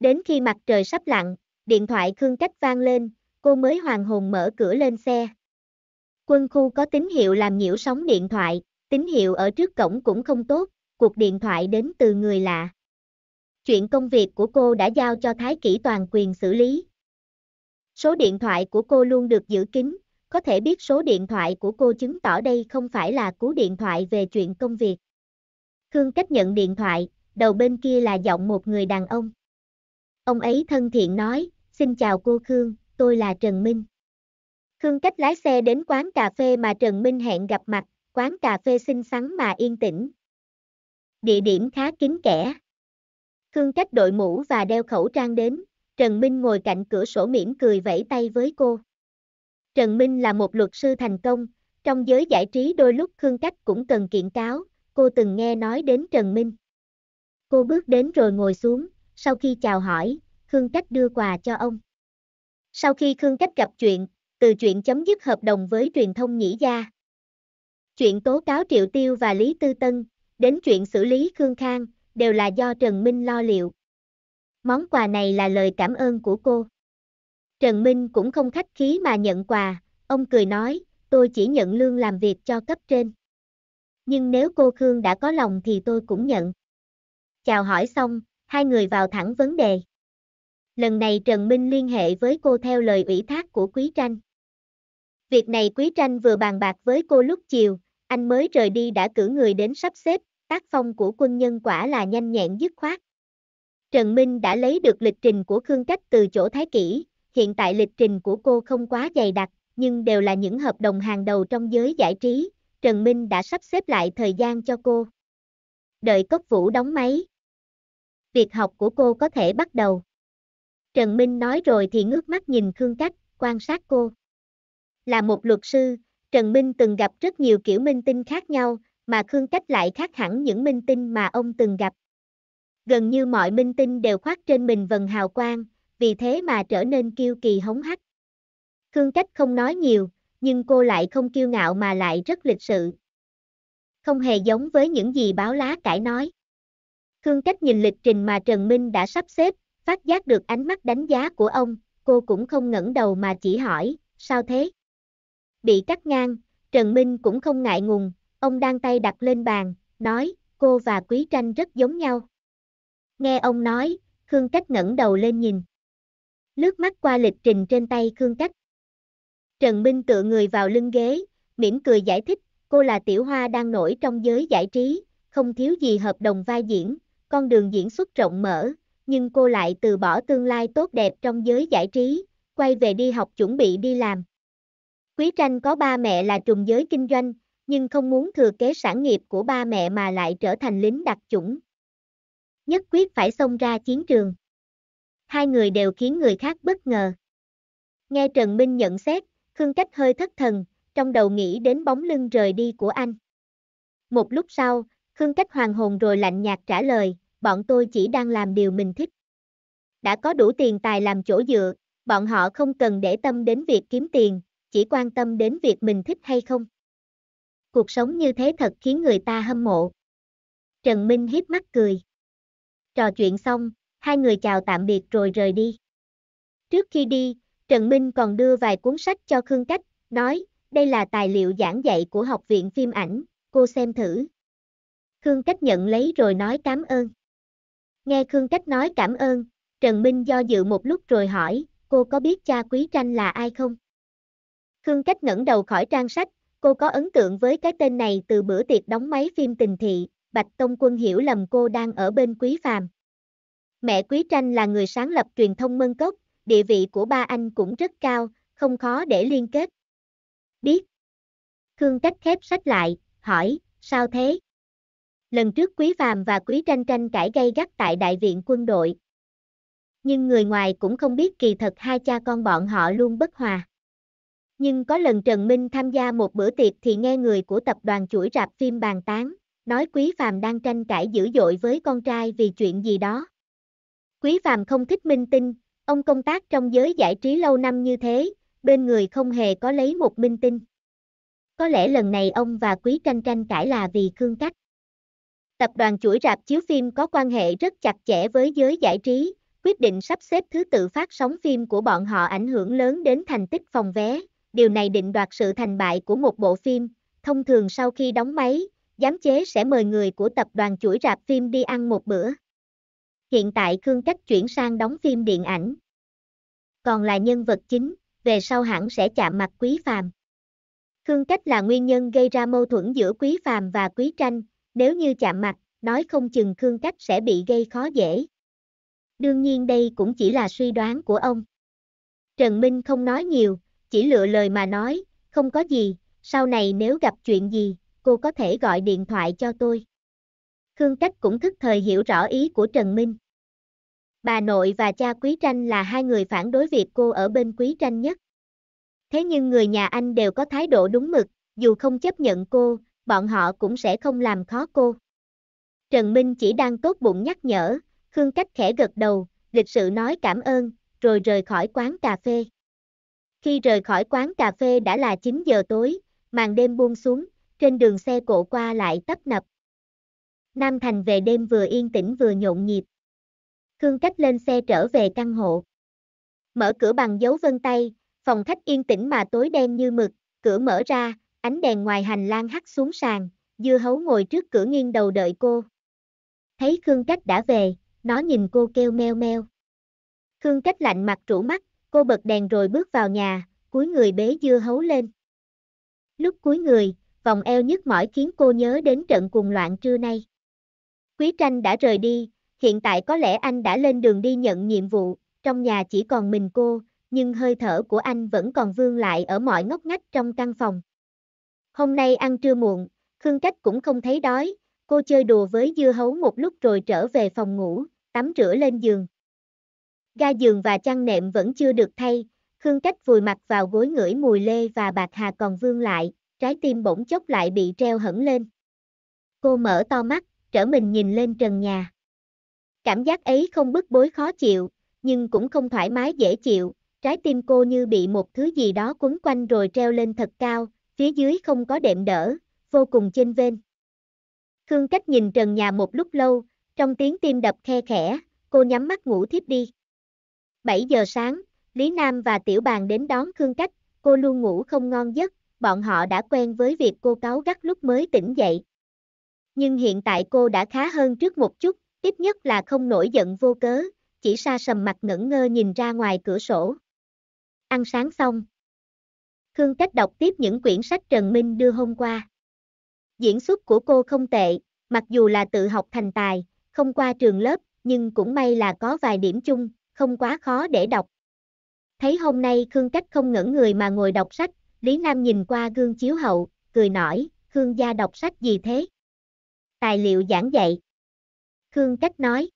Speaker 1: Đến khi mặt trời sắp lặn, điện thoại Khương Cách vang lên, cô mới hoàng hồn mở cửa lên xe. Quân khu có tín hiệu làm nhiễu sóng điện thoại, tín hiệu ở trước cổng cũng không tốt, cuộc điện thoại đến từ người lạ. Chuyện công việc của cô đã giao cho Thái Kỷ toàn quyền xử lý. Số điện thoại của cô luôn được giữ kín, có thể biết số điện thoại của cô chứng tỏ đây không phải là cú điện thoại về chuyện công việc. Khương cách nhận điện thoại, đầu bên kia là giọng một người đàn ông. Ông ấy thân thiện nói, xin chào cô Khương, tôi là Trần Minh. Khương Cách lái xe đến quán cà phê mà Trần Minh hẹn gặp mặt, quán cà phê xinh xắn mà yên tĩnh. Địa điểm khá kín kẻ. Khương Cách đội mũ và đeo khẩu trang đến, Trần Minh ngồi cạnh cửa sổ mỉm cười vẫy tay với cô. Trần Minh là một luật sư thành công, trong giới giải trí đôi lúc Khương Cách cũng cần kiện cáo, cô từng nghe nói đến Trần Minh. Cô bước đến rồi ngồi xuống, sau khi chào hỏi, Khương Cách đưa quà cho ông. Sau khi Khương Cách gặp chuyện, từ chuyện chấm dứt hợp đồng với truyền thông nhĩ gia. Chuyện tố cáo Triệu Tiêu và Lý Tư Tân, đến chuyện xử lý Khương Khang, đều là do Trần Minh lo liệu. Món quà này là lời cảm ơn của cô. Trần Minh cũng không khách khí mà nhận quà, ông cười nói, tôi chỉ nhận lương làm việc cho cấp trên. Nhưng nếu cô Khương đã có lòng thì tôi cũng nhận. Chào hỏi xong, hai người vào thẳng vấn đề. Lần này Trần Minh liên hệ với cô theo lời ủy thác của Quý Tranh. Việc này Quý Tranh vừa bàn bạc với cô lúc chiều, anh mới rời đi đã cử người đến sắp xếp, tác phong của quân nhân quả là nhanh nhẹn dứt khoát. Trần Minh đã lấy được lịch trình của Khương Cách từ chỗ Thái Kỷ, hiện tại lịch trình của cô không quá dày đặc, nhưng đều là những hợp đồng hàng đầu trong giới giải trí, Trần Minh đã sắp xếp lại thời gian cho cô. Đợi cốc vũ đóng máy. Việc học của cô có thể bắt đầu. Trần Minh nói rồi thì ngước mắt nhìn Khương Cách, quan sát cô. Là một luật sư, Trần Minh từng gặp rất nhiều kiểu minh tinh khác nhau, mà Khương Cách lại khác hẳn những minh tinh mà ông từng gặp. Gần như mọi minh tinh đều khoác trên mình vần hào quang, vì thế mà trở nên kiêu kỳ hống hách. Khương Cách không nói nhiều, nhưng cô lại không kiêu ngạo mà lại rất lịch sự. Không hề giống với những gì báo lá cải nói. Khương Cách nhìn lịch trình mà Trần Minh đã sắp xếp, phát giác được ánh mắt đánh giá của ông, cô cũng không ngẩng đầu mà chỉ hỏi, sao thế? Bị cắt ngang, Trần Minh cũng không ngại ngùng, ông đang tay đặt lên bàn, nói, cô và Quý Tranh rất giống nhau. Nghe ông nói, Khương Cách ngẩng đầu lên nhìn. Lướt mắt qua lịch trình trên tay Khương Cách. Trần Minh tựa người vào lưng ghế, mỉm cười giải thích, cô là tiểu hoa đang nổi trong giới giải trí, không thiếu gì hợp đồng vai diễn, con đường diễn xuất rộng mở, nhưng cô lại từ bỏ tương lai tốt đẹp trong giới giải trí, quay về đi học chuẩn bị đi làm. Quý tranh có ba mẹ là trùng giới kinh doanh, nhưng không muốn thừa kế sản nghiệp của ba mẹ mà lại trở thành lính đặc chủng. Nhất quyết phải xông ra chiến trường. Hai người đều khiến người khác bất ngờ. Nghe Trần Minh nhận xét, Khương Cách hơi thất thần, trong đầu nghĩ đến bóng lưng rời đi của anh. Một lúc sau, Khương Cách hoàng hồn rồi lạnh nhạt trả lời, bọn tôi chỉ đang làm điều mình thích. Đã có đủ tiền tài làm chỗ dựa, bọn họ không cần để tâm đến việc kiếm tiền, chỉ quan tâm đến việc mình thích hay không. Cuộc sống như thế thật khiến người ta hâm mộ. Trần Minh hiếp mắt cười. Trò chuyện xong, hai người chào tạm biệt rồi rời đi. Trước khi đi, Trần Minh còn đưa vài cuốn sách cho Khương Cách, nói, đây là tài liệu giảng dạy của Học viện phim ảnh, cô xem thử. Khương Cách nhận lấy rồi nói cảm ơn. Nghe Khương Cách nói cảm ơn, Trần Minh do dự một lúc rồi hỏi, cô có biết cha Quý Tranh là ai không? Khương Cách ngẩng đầu khỏi trang sách, cô có ấn tượng với cái tên này từ bữa tiệc đóng máy phim tình thị, Bạch Tông Quân hiểu lầm cô đang ở bên Quý Phàm. Mẹ Quý Tranh là người sáng lập truyền thông Mân Cốc, địa vị của ba anh cũng rất cao, không khó để liên kết. Biết. Khương Cách khép sách lại, hỏi, sao thế? Lần trước Quý Phàm và Quý Tranh tranh cãi gay gắt tại Đại viện quân đội. Nhưng người ngoài cũng không biết kỳ thật hai cha con bọn họ luôn bất hòa. Nhưng có lần Trần Minh tham gia một bữa tiệc thì nghe người của tập đoàn chuỗi rạp phim bàn tán, nói Quý Phàm đang tranh cãi dữ dội với con trai vì chuyện gì đó. Quý Phàm không thích minh tinh, ông công tác trong giới giải trí lâu năm như thế, bên người không hề có lấy một minh tinh. Có lẽ lần này ông và Quý tranh tranh cãi là vì Khương Cách. Tập đoàn chuỗi rạp chiếu phim có quan hệ rất chặt chẽ với giới giải trí, quyết định sắp xếp thứ tự phát sóng phim của bọn họ ảnh hưởng lớn đến thành tích phòng vé, điều này định đoạt sự thành bại của một bộ phim. Thông thường sau khi đóng máy, giám chế sẽ mời người của tập đoàn chuỗi rạp phim đi ăn một bữa. Hiện tại Khương Cách chuyển sang đóng phim điện ảnh. Còn là nhân vật chính, về sau hẳn sẽ chạm mặt Quý Phàm. Khương Cách là nguyên nhân gây ra mâu thuẫn giữa Quý Phàm và Quý Tranh, nếu như chạm mặt, nói không chừng Khương Cách sẽ bị gây khó dễ. Đương nhiên đây cũng chỉ là suy đoán của ông. Trần Minh không nói nhiều, chỉ lựa lời mà nói, không có gì, sau này nếu gặp chuyện gì, cô có thể gọi điện thoại cho tôi. Khương Cách cũng thức thời hiểu rõ ý của Trần Minh. Bà nội và cha Quý Tranh là hai người phản đối việc cô ở bên Quý Tranh nhất. Thế nhưng người nhà anh đều có thái độ đúng mực, dù không chấp nhận cô, bọn họ cũng sẽ không làm khó cô. Trần Minh chỉ đang tốt bụng nhắc nhở, Khương Cách khẽ gật đầu, lịch sự nói cảm ơn, rồi rời khỏi quán cà phê. Khi rời khỏi quán cà phê đã là 9 giờ tối, màn đêm buông xuống, trên đường xe cộ qua lại tấp nập. Nam Thành về đêm vừa yên tĩnh vừa nhộn nhịp. Khương Cách lên xe trở về căn hộ. Mở cửa bằng dấu vân tay, phòng khách yên tĩnh mà tối đen như mực, cửa mở ra, ánh đèn ngoài hành lang hắt xuống sàn, dưa hấu ngồi trước cửa nghiêng đầu đợi cô. Thấy Khương Cách đã về, nó nhìn cô kêu meo meo. Khương Cách lạnh mặt rũ mắt, Cô bật đèn rồi bước vào nhà, cúi người bế dưa hấu lên. Lúc cúi người, vòng eo nhức mỏi khiến cô nhớ đến trận cùng loạn trưa nay. Quý tranh đã rời đi, hiện tại có lẽ anh đã lên đường đi nhận nhiệm vụ, trong nhà chỉ còn mình cô, nhưng hơi thở của anh vẫn còn vương lại ở mọi ngóc ngách trong căn phòng. Hôm nay ăn trưa muộn, Khương Cách cũng không thấy đói, cô chơi đùa với dưa hấu một lúc rồi trở về phòng ngủ, tắm rửa lên giường. Ga giường và chăn nệm vẫn chưa được thay, Khương Cách vùi mặt vào gối ngửi mùi lê và bạc hà còn vương lại, trái tim bỗng chốc lại bị treo hẳn lên. Cô mở to mắt, trở mình nhìn lên trần nhà. Cảm giác ấy không bức bối khó chịu, nhưng cũng không thoải mái dễ chịu, trái tim cô như bị một thứ gì đó quấn quanh rồi treo lên thật cao, phía dưới không có đệm đỡ, vô cùng chênh vênh. Khương Cách nhìn trần nhà một lúc lâu, trong tiếng tim đập khe khẽ, cô nhắm mắt ngủ thiếp đi. 7 giờ sáng, Lý Nam và Tiểu Bàn đến đón Khương Cách, cô luôn ngủ không ngon giấc, bọn họ đã quen với việc cô cáu gắt lúc mới tỉnh dậy. Nhưng hiện tại cô đã khá hơn trước một chút, ít nhất là không nổi giận vô cớ, chỉ xa sầm mặt ngẩn ngơ nhìn ra ngoài cửa sổ. Ăn sáng xong. Khương Cách đọc tiếp những quyển sách Trần Minh đưa hôm qua. Diễn xuất của cô không tệ, mặc dù là tự học thành tài, không qua trường lớp, nhưng cũng may là có vài điểm chung, không quá khó để đọc. Thấy hôm nay Khương Cách không ngẩn người mà ngồi đọc sách, Lý Nam nhìn qua gương chiếu hậu, cười nói, Khương gia đọc sách gì thế? Tài liệu giảng dạy. Khương Cách nói.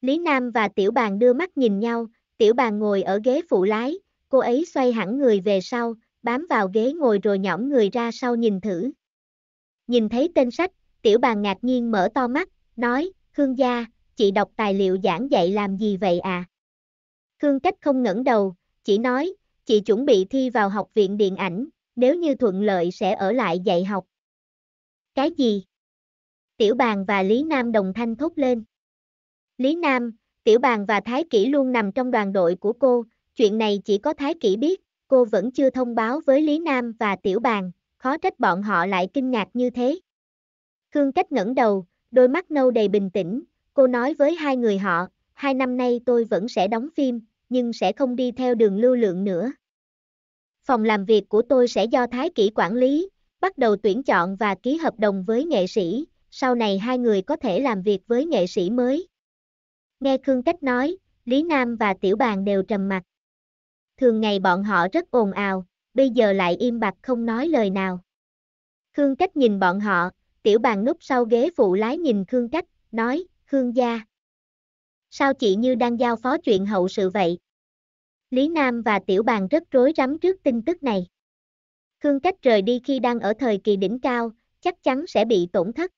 Speaker 1: Lý Nam và Tiểu Bàn đưa mắt nhìn nhau, Tiểu Bàn ngồi ở ghế phụ lái, cô ấy xoay hẳn người về sau, bám vào ghế ngồi rồi nhõm người ra sau nhìn thử. Nhìn thấy tên sách, Tiểu Bàn ngạc nhiên mở to mắt, nói, Khương gia, chị đọc tài liệu giảng dạy làm gì vậy à? Khương Cách không ngẩng đầu, chỉ nói, chị chuẩn bị thi vào học viện điện ảnh, nếu như thuận lợi sẽ ở lại dạy học. Cái gì? Tiểu Bàn và Lý Nam đồng thanh thốt lên. Lý Nam, Tiểu Bàn và Thái Kỷ luôn nằm trong đoàn đội của cô, chuyện này chỉ có Thái Kỷ biết, cô vẫn chưa thông báo với Lý Nam và Tiểu Bàn, khó trách bọn họ lại kinh ngạc như thế. Khương Cách ngẩng đầu, đôi mắt nâu đầy bình tĩnh, Cô nói với hai người họ, hai năm nay tôi vẫn sẽ đóng phim, nhưng sẽ không đi theo đường lưu lượng nữa. Phòng làm việc của tôi sẽ do Thái Kỷ quản lý, bắt đầu tuyển chọn và ký hợp đồng với nghệ sĩ, sau này hai người có thể làm việc với nghệ sĩ mới. Nghe Khương Cách nói, Lý Nam và Tiểu Bàn đều trầm mặt. Thường ngày bọn họ rất ồn ào, bây giờ lại im bặt không nói lời nào. Khương Cách nhìn bọn họ, Tiểu Bàn núp sau ghế phụ lái nhìn Khương Cách, nói, Khương gia. Sao chị như đang giao phó chuyện hậu sự vậy? Lý Nam và Tiểu Bàn rất rối rắm trước tin tức này. Khương cách rời đi khi đang ở thời kỳ đỉnh cao, chắc chắn sẽ bị tổn thất.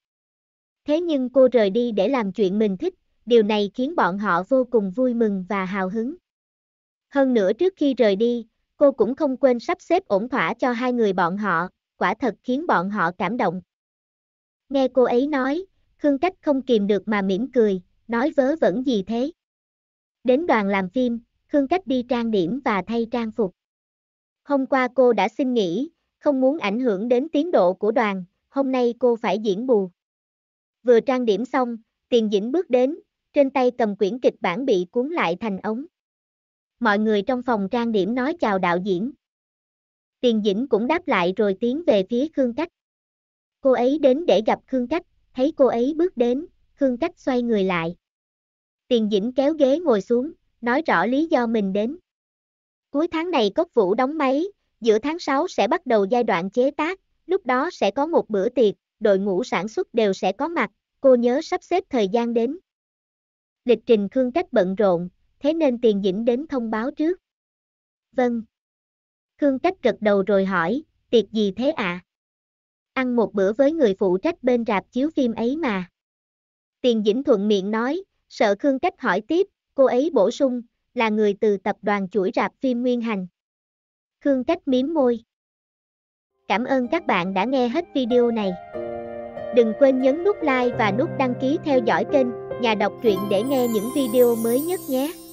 Speaker 1: Thế nhưng cô rời đi để làm chuyện mình thích, điều này khiến bọn họ vô cùng vui mừng và hào hứng. Hơn nữa trước khi rời đi, cô cũng không quên sắp xếp ổn thỏa cho hai người bọn họ, quả thật khiến bọn họ cảm động. Nghe cô ấy nói, Khương Cách không kìm được mà mỉm cười, nói vớ vẩn gì thế. Đến đoàn làm phim, Khương Cách đi trang điểm và thay trang phục. Hôm qua cô đã xin nghỉ, không muốn ảnh hưởng đến tiến độ của đoàn, hôm nay cô phải diễn bù. Vừa trang điểm xong, Tiền Dĩnh bước đến, trên tay cầm quyển kịch bản bị cuốn lại thành ống. Mọi người trong phòng trang điểm nói chào đạo diễn. Tiền Dĩnh cũng đáp lại rồi tiến về phía Khương Cách. Cô ấy đến để gặp Khương Cách, thấy cô ấy bước đến, Khương Cách xoay người lại. Tiền Dĩnh kéo ghế ngồi xuống, nói rõ lý do mình đến. Cuối tháng này Cốc Vũ đóng máy, giữa tháng 6 sẽ bắt đầu giai đoạn chế tác, lúc đó sẽ có một bữa tiệc, đội ngũ sản xuất đều sẽ có mặt, cô nhớ sắp xếp thời gian đến. Lịch trình Khương Cách bận rộn, thế nên Tiền Dĩnh đến thông báo trước. Vâng. Khương Cách gật đầu rồi hỏi, tiệc gì thế ạ? À? ăn một bữa với người phụ trách bên rạp chiếu phim ấy mà. Tiền Dĩnh thuận miệng nói, sợ Khương Cách hỏi tiếp, cô ấy bổ sung, là người từ tập đoàn chuỗi rạp phim Nguyên Hành. Khương Cách miếm môi. Cảm ơn các bạn đã nghe hết video này. Đừng quên nhấn nút like và nút đăng ký theo dõi kênh Nhà đọc truyện để nghe những video mới nhất nhé.